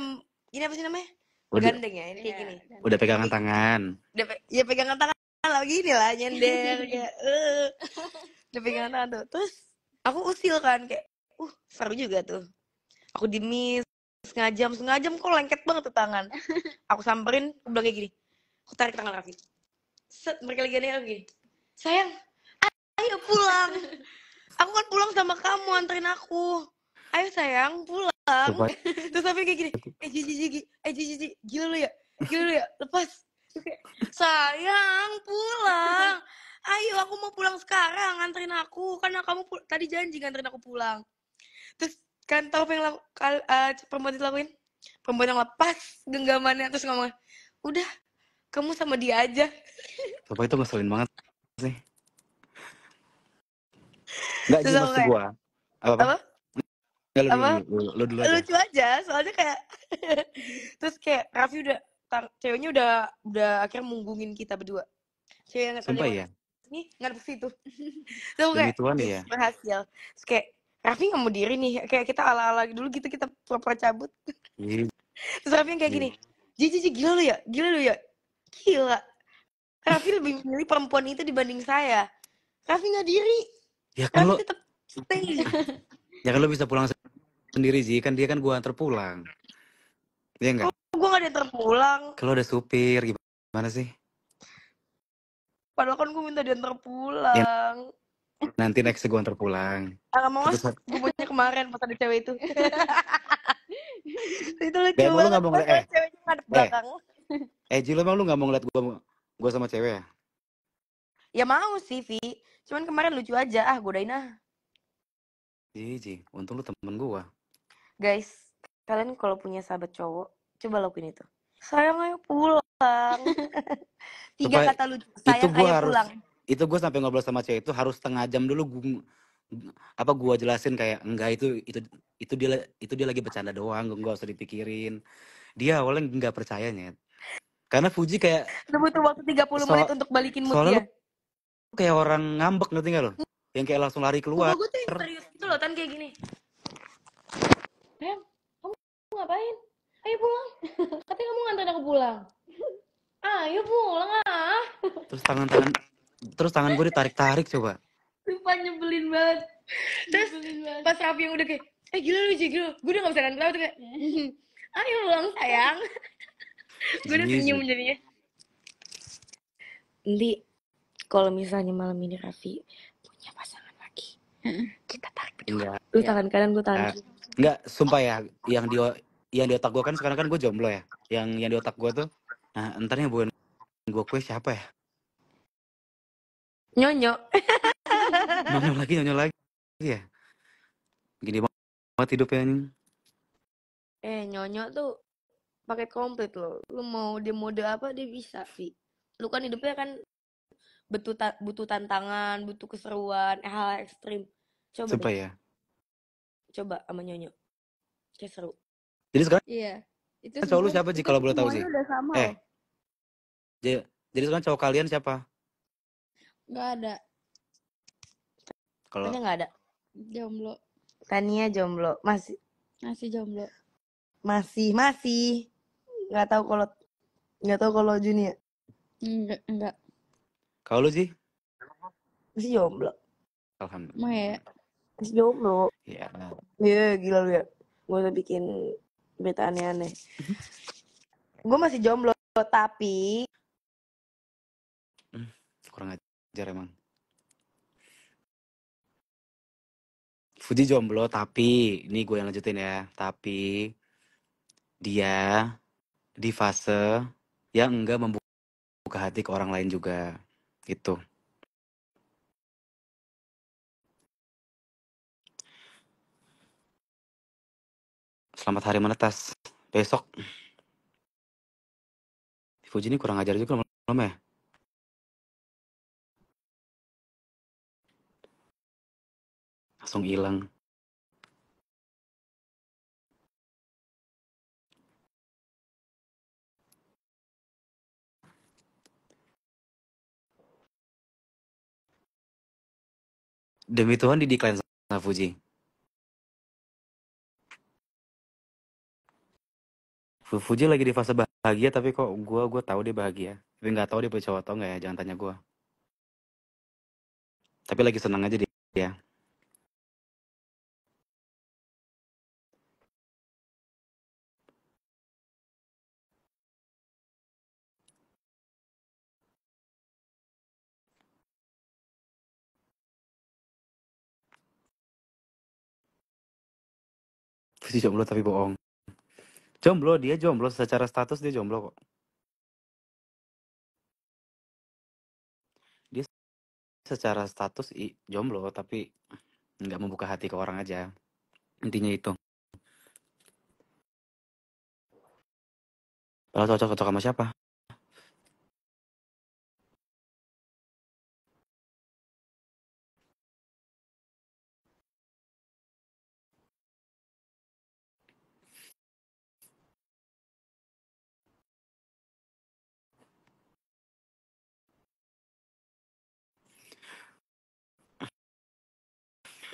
ini apa sih namanya udah, gandeng ya ini kayak iya, gini udah pegangan tangan udah pe ya pegangan tangan lah gini lah nyender kayak uh. udah pegangan tangan tuh terus aku usil kan kayak uh seru juga tuh aku dimis setengah jam setengah kok lengket banget tuh tangan aku samperin aku bilang kayak gini aku tarik tangan Raffi set mereka lagi lagi sayang ayo pulang aku kan pulang sama kamu anterin aku ayo sayang pulang Cepat. terus tapi kayak gini eh jiji jiji eh jiji jiji gila lu ya gila lu ya lepas sayang pulang ayo aku mau pulang sekarang anterin aku karena kamu tadi janji nganterin aku pulang terus kan tau apa yang laku, uh, perempuan itu lakuin perempuan yang lepas genggamannya terus ngomong udah kamu sama dia aja bapak itu ngeselin banget sih Enggak jadi maksud gue. Apa? apa? Enggak lu, apa? Dulu, lu, lu, dulu aja. Lucu aja, soalnya kayak terus kayak Raffi udah tar, ceweknya udah udah akhirnya munggungin kita berdua. Cewek yang Sumpah ya? Nih, ngadep situ. Terus kayak Tuhan, ya? berhasil. Terus kayak Raffi nggak mau diri nih, kayak kita ala-ala dulu gitu kita pura-pura cabut. Iya. Terus Raffi yang kayak gini, gini, iya. Jiji, jiji gila lu ya, gila lu ya, gila. Raffi lebih milih perempuan itu dibanding saya. Raffi nggak diri, Ya, kan ya kalau tetap stay. ya lo bisa pulang sendiri sih, kan dia kan gue antar pulang. Iya enggak? Oh, gue gak diantar pulang. Kalau ada supir gimana sih? Padahal kan gue minta diantar ya pulang. Ya, nanti next gua antar pulang. Ah, mau mas gue punya kemarin pas ada cewek itu. itu lucu banget. Eh, eh, lu gak mau ngeliat, eh, ceweknya eh, Eh, Jilo, emang lu gak mau ngeliat gue gue sama cewek ya? Ya mau sih, Vi. Cuman kemarin lucu aja, ah godain ah. Jiji, iya, untung lu temen gua. Guys, kalian kalau punya sahabat cowok, coba lakuin itu. Sayang ayo pulang. Tiga Supaya, kata lucu, sayang ayo harus, pulang. Itu gue sampai ngobrol sama cewek itu harus setengah jam dulu gua, apa gua jelasin kayak enggak itu itu itu dia itu dia lagi bercanda doang, gua enggak usah dipikirin. Dia awalnya enggak percaya nyet. Karena Fuji kayak butuh waktu 30 so, menit untuk balikin mood dia kayak orang ngambek ngerti gak lo? Yang kayak langsung lari keluar. Gue tuh yang serius gitu loh, tan kayak gini. Em, kamu ngapain? Ayo pulang. Katanya kamu nganterin aku pulang. Ayo pulang ah. Terus tangan-tangan terus tangan gue ditarik-tarik coba. Sumpah nyebelin banget. Terus nyebelin banget. pas Raffi yang udah kayak, eh gila lu gila, gue udah gak bisa tuh kayak, ayo pulang sayang. gue udah senyum jadinya. Li, kalau misalnya malam ini Raffi punya pasangan lagi kita tarik berdua iya. lu tangan kanan gue tangan uh, nah, nggak sumpah ya yang di yang di otak gue kan sekarang kan gue jomblo ya yang yang di otak gue tuh nah entarnya bukan gue kue siapa ya nyonyo nyonyo lagi nyonyo lagi ya gini banget hidupnya ini. eh nyonyo tuh paket komplit loh lu mau di mode apa dia bisa sih lu kan hidupnya kan butuh ta butuh tantangan butuh keseruan eh, hal, hal ekstrim coba supaya deh. Ya. coba sama nyonyo kayak seru jadi sekarang iya itu kan cowok lu siapa sih kalau boleh tahu sih sama eh jadi, jadi sekarang cowok kalian siapa nggak ada kalau nggak ada jomblo Tania jomblo masih masih jomblo masih masih nggak tahu kalau nggak tahu kalau Juni ya enggak enggak kalau lu sih? Masih jomblo. Alhamdulillah. ya Masih jomblo. Iya. Iya, gila lu ya. Gue udah bikin berita aneh-aneh. Mhm. gue masih jomblo, tapi... Hmm, kurang ajar emang. Fuji jomblo tapi ini gue yang lanjutin ya tapi dia di fase yang enggak membuka hati ke orang lain juga gitu. Selamat hari menetas. Besok. Fuji ini kurang ajar juga malam ya. Langsung hilang. Demi Tuhan decline sama Fuji. Fuji lagi di fase bahagia tapi kok gue gue tahu dia bahagia. Tapi nggak tahu dia punya cowok atau nggak ya? Jangan tanya gue. Tapi lagi senang aja dia. si jomblo tapi bohong. Jomblo, dia jomblo. Secara status dia jomblo kok. Dia secara status i, jomblo, tapi nggak membuka hati ke orang aja. Intinya itu. Kalau cocok-cocok sama siapa?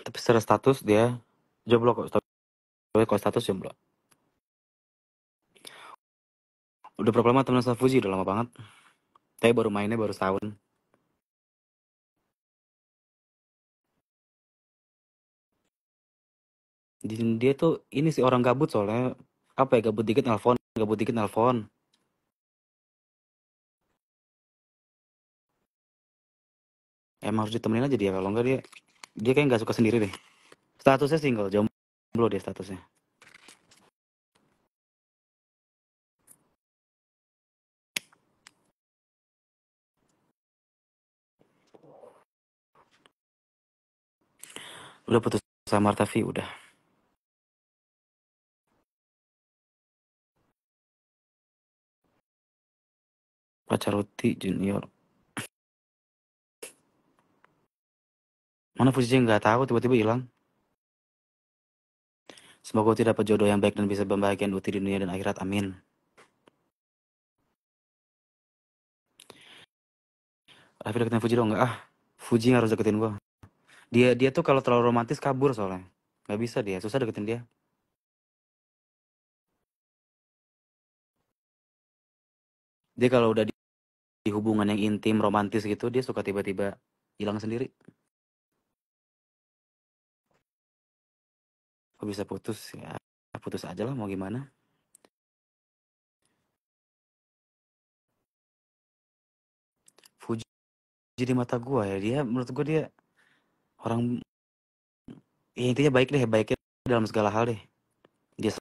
tapi secara status dia jomblo kok tapi kok status jomblo udah berapa lama teman sama Fuji udah lama banget tapi baru mainnya baru setahun dia tuh ini sih orang gabut soalnya apa ya gabut dikit nelfon gabut dikit nelfon emang harus ditemenin aja dia kalau enggak dia dia kayak nggak suka sendiri deh. Statusnya single, jomblo dia statusnya. Udah putus sama Martavi, udah. Pacar Ruti Junior. Mana posisinya nggak tahu tiba-tiba hilang. Semoga tidak dapat jodoh yang baik dan bisa membahagiakan Uti di dunia dan akhirat. Amin. Raffi deketin Fuji dong nggak ah. Fuji harus deketin gua. Dia dia tuh kalau terlalu romantis kabur soalnya. Gak bisa dia, susah deketin dia. Dia kalau udah di, di hubungan yang intim, romantis gitu, dia suka tiba-tiba hilang sendiri. bisa putus ya nah, putus aja lah mau gimana Fuji jadi mata gua ya dia menurut gua dia orang ya intinya baik deh baiknya dalam segala hal deh dia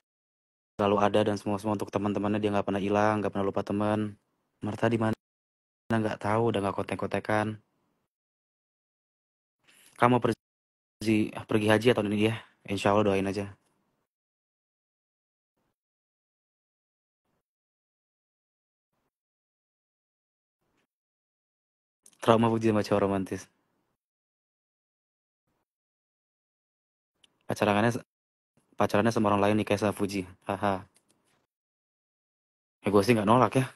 selalu ada dan semua semua untuk teman-temannya dia nggak pernah hilang nggak pernah lupa teman Marta di mana nggak tahu udah nggak kontek-kontekan kamu pergi pergi haji atau ini ya Insya Allah doain aja. Trauma puji sama cowok romantis. Pacarannya pacarannya sama orang lain nikah sama Fuji. Haha. Ya gue sih nggak nolak ya.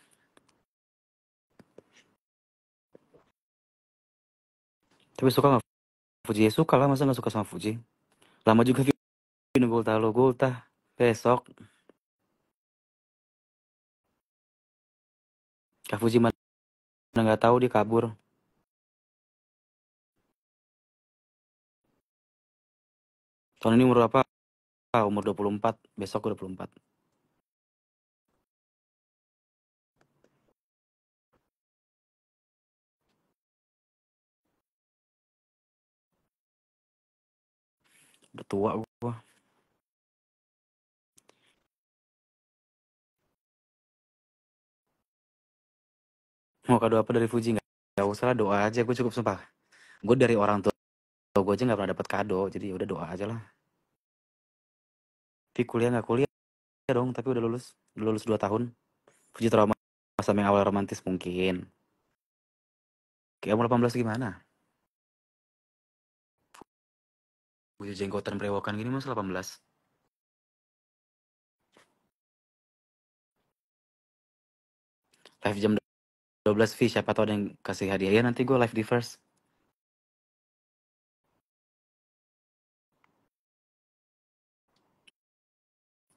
Tapi suka nggak Fuji? Ya suka lah, masa nggak suka sama Fuji? Lama juga Vino Gulta lo Gulta besok. Kafuji mana nggak tahu dia kabur. Tahun ini umur apa? Ah, umur empat besok dua puluh empat Udah tua gua. Mau kado apa dari Fuji nggak? nggak usah lah doa aja, gue cukup sumpah. Gue dari orang tua gue aja nggak pernah dapat kado, jadi ya udah doa aja lah. Tapi kuliah nggak kuliah ya dong, tapi udah lulus, udah lulus dua tahun. Fuji trauma sama yang awal romantis mungkin. Kayak umur 18 gimana? Udah jenggotan berewokan gini mas 18? Live jam 12 V siapa tau ada yang kasih hadiah ya nanti gue live di first.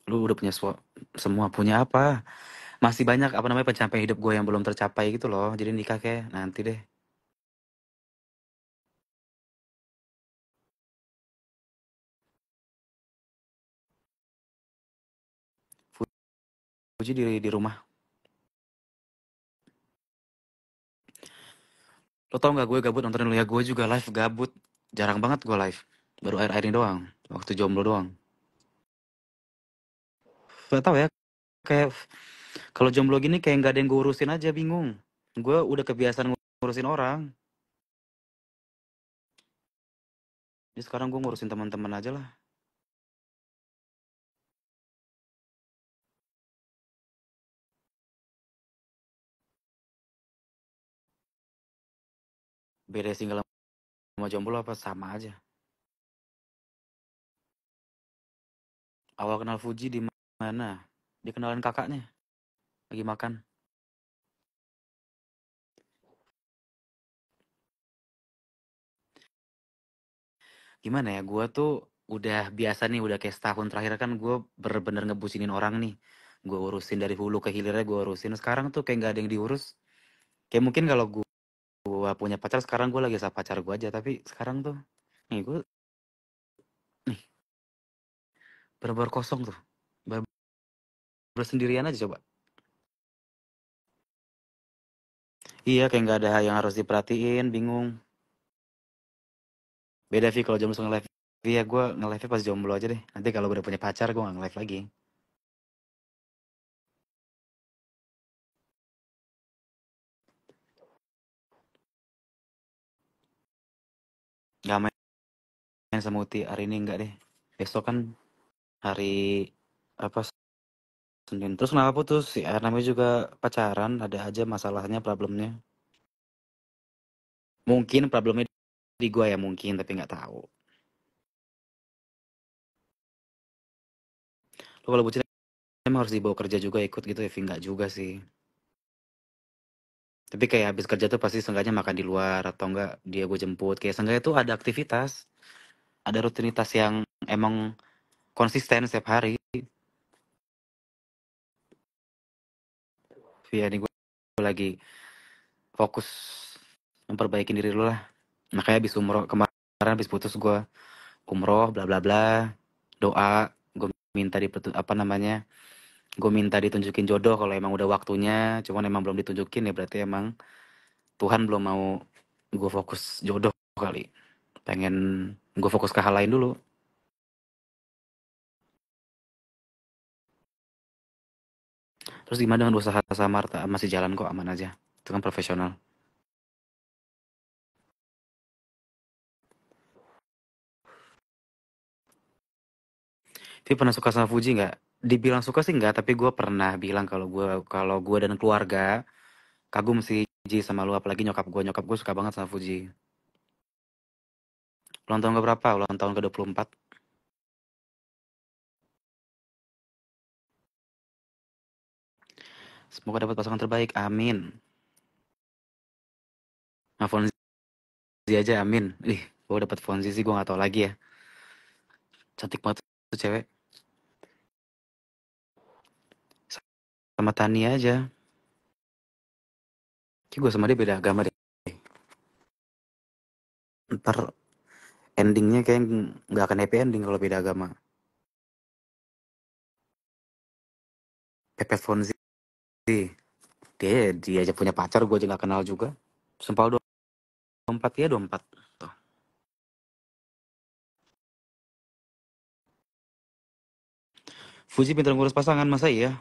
Lu udah punya semua punya apa? Masih banyak apa namanya pencapaian hidup gue yang belum tercapai gitu loh. Jadi nikah kayak nanti deh. Puji di di rumah. Lo tau gak gue gabut nontonin lu ya gue juga live gabut. Jarang banget gue live. Baru air-air ini doang. Waktu jomblo doang. Gak tau ya. Kayak kalau jomblo gini kayak gak ada yang gue urusin aja bingung. Gue udah kebiasaan ngurusin orang. Jadi ya sekarang gue ngurusin teman-teman aja lah. beda single sama jomblo apa sama aja awal kenal Fuji di mana dikenalin kakaknya lagi makan gimana ya gue tuh udah biasa nih udah kayak setahun terakhir kan gue bener-bener ngebusinin orang nih gue urusin dari hulu ke hilirnya gue urusin sekarang tuh kayak nggak ada yang diurus kayak mungkin kalau gue gak punya pacar sekarang gue lagi sama pacar gue aja tapi sekarang tuh nih gue nih berber kosong tuh berber sendirian aja coba iya kayak nggak ada yang harus diperhatiin bingung beda sih kalau jomblo nge live iya gue nge live pas jomblo aja deh nanti kalau gue udah punya pacar gue nggak nge live lagi main sama Uti hari ini enggak deh besok kan hari apa Senin terus kenapa putus ya namanya juga pacaran ada aja masalahnya problemnya mungkin problemnya di gua ya mungkin tapi nggak tahu lo kalau bucin emang harus dibawa kerja juga ikut gitu ya nggak juga sih tapi kayak habis kerja tuh pasti seenggaknya makan di luar atau enggak dia gue jemput kayak seenggaknya tuh ada aktivitas ada rutinitas yang emang konsisten setiap hari ya nih gue, lagi fokus memperbaiki diri lu lah makanya habis umroh kemarin habis putus gue umroh bla bla bla doa gue minta di apa namanya gue minta ditunjukin jodoh kalau emang udah waktunya cuman emang belum ditunjukin ya berarti emang Tuhan belum mau gue fokus jodoh kali pengen gue fokus ke hal lain dulu terus gimana dengan usaha samar masih jalan kok aman aja itu kan profesional Tapi pernah suka sama Fuji nggak? Dibilang suka sih nggak, tapi gue pernah bilang kalau gue kalau gue dan keluarga kagum sih Fuji sama lu apalagi nyokap gue nyokap gue suka banget sama Fuji. Ulang tahun ke berapa? Ulang tahun ke-24. Semoga dapat pasangan terbaik. Amin. Nah, Fonzi aja, amin. Ih, gue dapat Fonzi sih, gue gak tau lagi ya. Cantik banget tuh cewek. Sama Tani aja. Kayak gue sama dia beda agama deh. Ntar endingnya kayak nggak akan happy ending kalau beda agama. Pepe Fonzi dia ya, dia aja punya pacar gue aja nggak kenal juga sempal empat ya dua empat iya Fuji pintar ngurus pasangan masa iya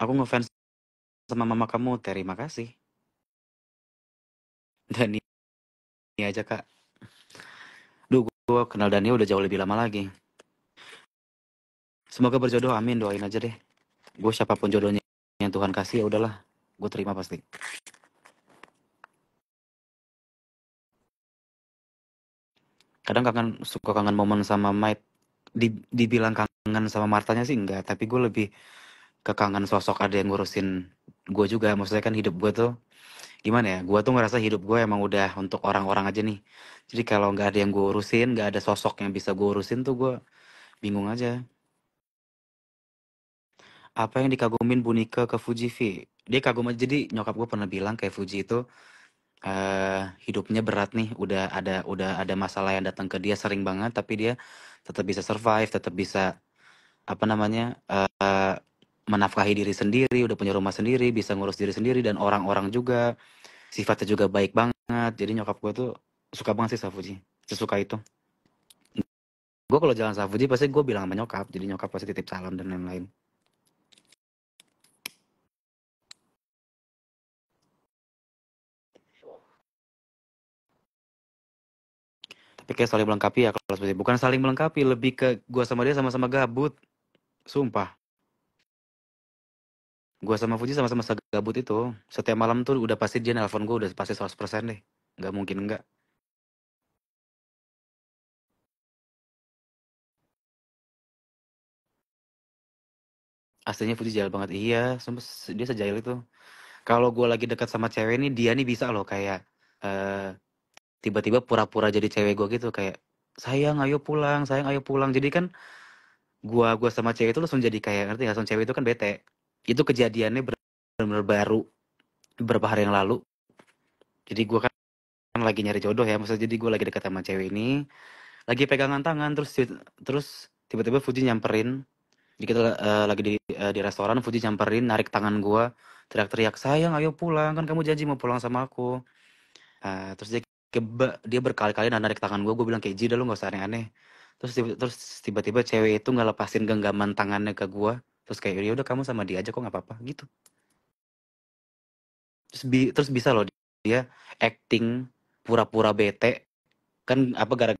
aku ngefans sama mama kamu terima kasih dan ini aja kak gue kenal Dani udah jauh lebih lama lagi. Semoga berjodoh, amin. Doain aja deh. Gue siapapun jodohnya yang Tuhan kasih, ya udahlah. Gue terima pasti. Kadang kangen, suka kangen momen sama Mike. di Dibilang kangen sama Martanya sih enggak, tapi gue lebih kekangen sosok ada yang ngurusin gue juga. Maksudnya kan hidup gue tuh gimana ya gue tuh ngerasa hidup gue emang udah untuk orang-orang aja nih jadi kalau nggak ada yang gue urusin nggak ada sosok yang bisa gue urusin tuh gue bingung aja apa yang dikagumin Bunika ke Fuji V dia kagum aja jadi nyokap gue pernah bilang kayak Fuji itu uh, hidupnya berat nih udah ada udah ada masalah yang datang ke dia sering banget tapi dia tetap bisa survive tetap bisa apa namanya uh, menafkahi diri sendiri, udah punya rumah sendiri, bisa ngurus diri sendiri dan orang-orang juga sifatnya juga baik banget. Jadi nyokap gue tuh suka banget sih Safuji, sesuka itu. Gue kalau jalan Safuji pasti gue bilang sama nyokap, jadi nyokap pasti titip salam dan lain-lain. tapi kayak saling melengkapi ya kalau seperti bukan saling melengkapi lebih ke gue sama dia sama-sama gabut sumpah Gue sama Fuji sama-sama segabut itu. Setiap malam tuh udah pasti dia nelpon gue udah pasti 100% deh. Nggak mungkin enggak. Aslinya Fuji jahil banget. Iya, sumpah dia sejahil itu. Kalau gue lagi dekat sama cewek ini dia nih bisa loh kayak eh, tiba-tiba pura-pura jadi cewek gue gitu kayak sayang ayo pulang, sayang ayo pulang. Jadi kan gua gua sama cewek itu langsung jadi kayak ngerti langsung cewek itu kan bete itu kejadiannya benar-benar baru beberapa hari yang lalu jadi gue kan, kan lagi nyari jodoh ya maksudnya jadi gue lagi dekat sama cewek ini lagi pegangan tangan terus terus tiba-tiba Fuji nyamperin jadi kita uh, lagi di uh, di restoran Fuji nyamperin narik tangan gue teriak-teriak sayang ayo pulang kan kamu janji mau pulang sama aku uh, terus dia keba, dia berkali-kali narik tangan gue gue bilang kayak jida lu nggak usah aneh-aneh terus tiba, terus tiba-tiba cewek itu nggak lepasin genggaman tangannya ke gue terus kayak ya udah kamu sama dia aja kok nggak apa-apa gitu terus, bi terus bisa loh dia acting pura-pura bete kan apa gara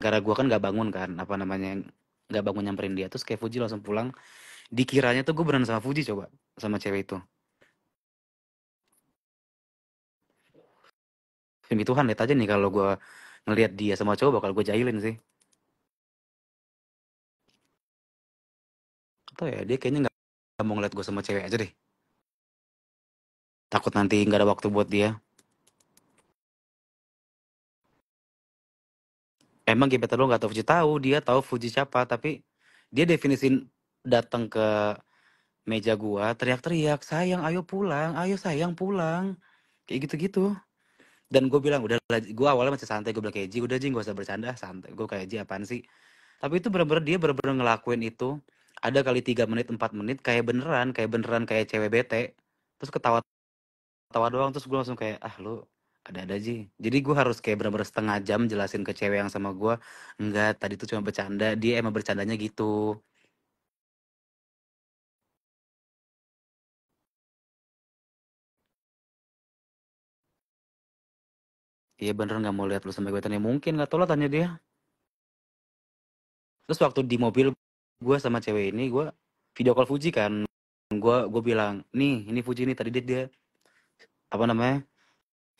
gara gue kan nggak bangun kan apa namanya nggak bangun nyamperin dia terus kayak Fuji langsung pulang dikiranya tuh gue beneran sama Fuji coba sama cewek itu demi Tuhan lihat aja nih kalau gue ngelihat dia sama cowok bakal gue jahilin sih tau ya dia kayaknya nggak mau ngeliat gue sama cewek aja deh takut nanti nggak ada waktu buat dia emang gebetan lo nggak tahu Fuji tahu dia tahu Fuji siapa tapi dia definisin datang ke meja gua teriak-teriak sayang ayo pulang ayo sayang pulang kayak gitu-gitu dan gue bilang udah gue awalnya masih santai gue bilang kayak Ji udah Ji gak usah bercanda santai gue kayak Ji apaan sih tapi itu bener-bener dia bener-bener ngelakuin itu ada kali tiga menit empat menit kayak beneran kayak beneran kayak cewek bete terus ketawa ketawa doang terus gue langsung kayak ah lu ada-ada sih jadi gue harus kayak bener-bener setengah jam jelasin ke cewek yang sama gue enggak tadi tuh cuma bercanda dia emang bercandanya gitu Iya bener nggak mau lihat lu sama gue tanya mungkin nggak tau lah tanya dia. Terus waktu di mobil gue sama cewek ini gue video call Fuji kan gue gue bilang nih ini Fuji ini tadi dia, dia apa namanya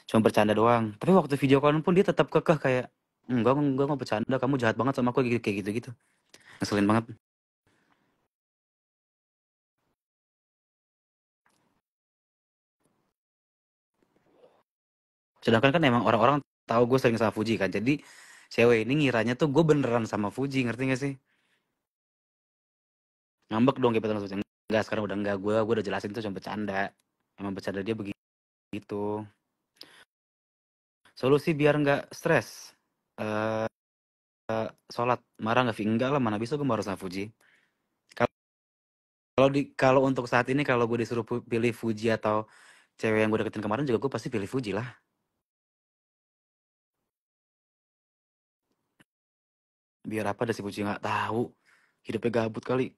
cuma bercanda doang tapi waktu video call pun dia tetap kekeh kayak enggak enggak mau bercanda kamu jahat banget sama aku gitu, kayak gitu gitu ngeselin banget sedangkan kan emang orang-orang tahu gue sering sama Fuji kan jadi cewek ini ngiranya tuh gue beneran sama Fuji ngerti gak sih ngambek dong gebetan gitu. langsung enggak sekarang udah enggak gue gue udah jelasin tuh cuma bercanda emang bercanda dia begitu solusi biar enggak stres uh, uh, sholat marah nggak enggak lah mana bisa gue marah sama Fuji kalau di kalau untuk saat ini kalau gue disuruh pilih Fuji atau cewek yang gue deketin kemarin juga gue pasti pilih Fuji lah biar apa ada si Fuji nggak tahu hidupnya gabut kali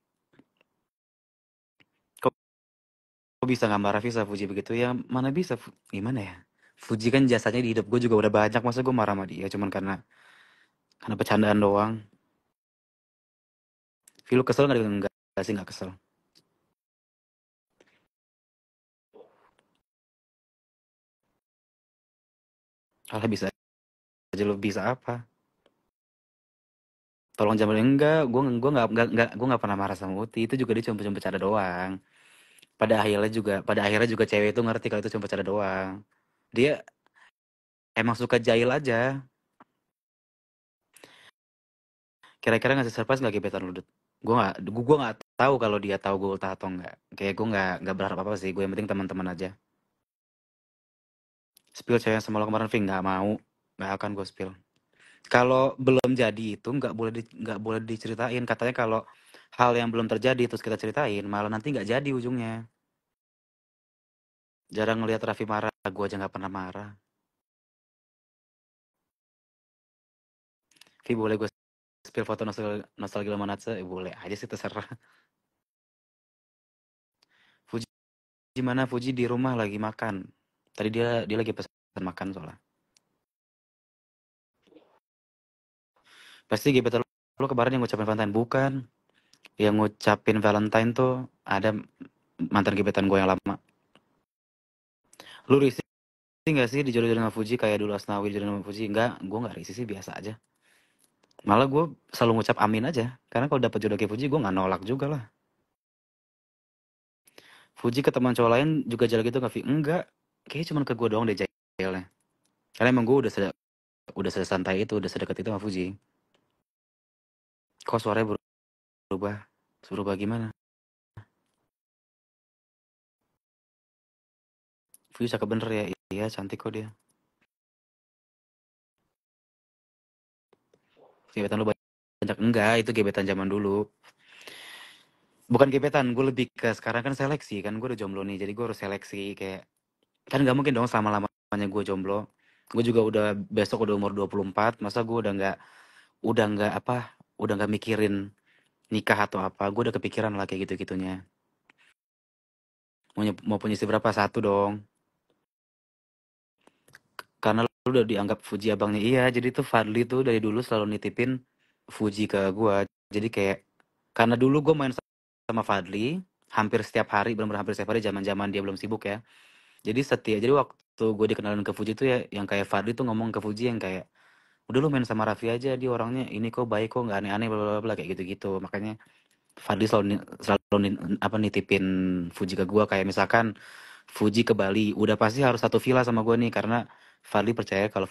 kok bisa nggak marah Visa Fuji begitu ya mana bisa gimana ya Fuji kan jasanya di hidup gue juga udah banyak masa gue marah sama dia cuman karena karena bercandaan doang Vilu kesel nggak dengan enggak sih nggak kesel Alah bisa aja lo bisa apa? Tolong jangan enggak, gue gue nggak gue nggak pernah marah sama Uti itu juga dia cuma cuma bercanda doang pada akhirnya juga pada akhirnya juga cewek itu ngerti kalau itu cuma pacaran doang dia emang suka jahil aja kira-kira ngasih surprise nggak gebetan lu gue nggak gue nggak tahu kalau dia tahu gue ultah atau nggak kayak gue nggak nggak berharap apa, apa sih gue yang penting teman-teman aja spill cewek yang lo kemarin Ving nggak mau nggak akan gue spill kalau belum jadi itu nggak boleh nggak boleh diceritain katanya kalau hal yang belum terjadi terus kita ceritain malah nanti nggak jadi ujungnya jarang ngelihat Raffi marah gue aja nggak pernah marah Vi boleh gue spill foto nostal nostalgia Manatsa eh, boleh aja sih terserah Fuji gimana Fuji di rumah lagi makan tadi dia dia lagi pesan makan soalnya pasti gebetan lo kemarin yang ngucapin Valentine bukan yang ngucapin Valentine tuh ada mantan gebetan gue yang lama. Lu risih nggak sih dijodohin sama Fuji kayak dulu Asnawi dijodohin sama Fuji? Enggak, gue nggak risih sih biasa aja. Malah gue selalu ngucap amin aja. Karena kalau dapet jodoh kayak Fuji gue nggak nolak juga lah. Fuji ke teman cowok lain juga jalan gitu nggak? Enggak, kayaknya cuma ke gue doang deh jailnya. Karena emang gue udah sedek, udah santai itu, udah sedekat itu sama Fuji. Kok suaranya berubah berubah gimana View cakep bener ya iya cantik kok dia gebetan lu banyak enggak itu gebetan zaman dulu bukan gebetan gue lebih ke sekarang kan seleksi kan gue udah jomblo nih jadi gue harus seleksi kayak kan nggak mungkin dong selama lamanya gue jomblo gue juga udah besok udah umur 24 masa gue udah nggak udah nggak apa udah nggak mikirin nikah atau apa gue udah kepikiran lah kayak gitu gitunya mau, mau punya istri berapa satu dong karena lu udah dianggap Fuji abangnya iya jadi tuh Fadli tuh dari dulu selalu nitipin Fuji ke gue jadi kayak karena dulu gue main sama Fadli hampir setiap hari belum hampir setiap hari zaman zaman dia belum sibuk ya jadi setiap, jadi waktu gue dikenalin ke Fuji tuh ya yang kayak Fadli tuh ngomong ke Fuji yang kayak udah lu main sama Raffi aja dia orangnya ini kok baik kok nggak aneh-aneh bla bla bla kayak gitu-gitu makanya Fadli selalu selalu apa nitipin Fuji ke gua kayak misalkan Fuji ke Bali udah pasti harus satu villa sama gua nih karena Fadli percaya kalau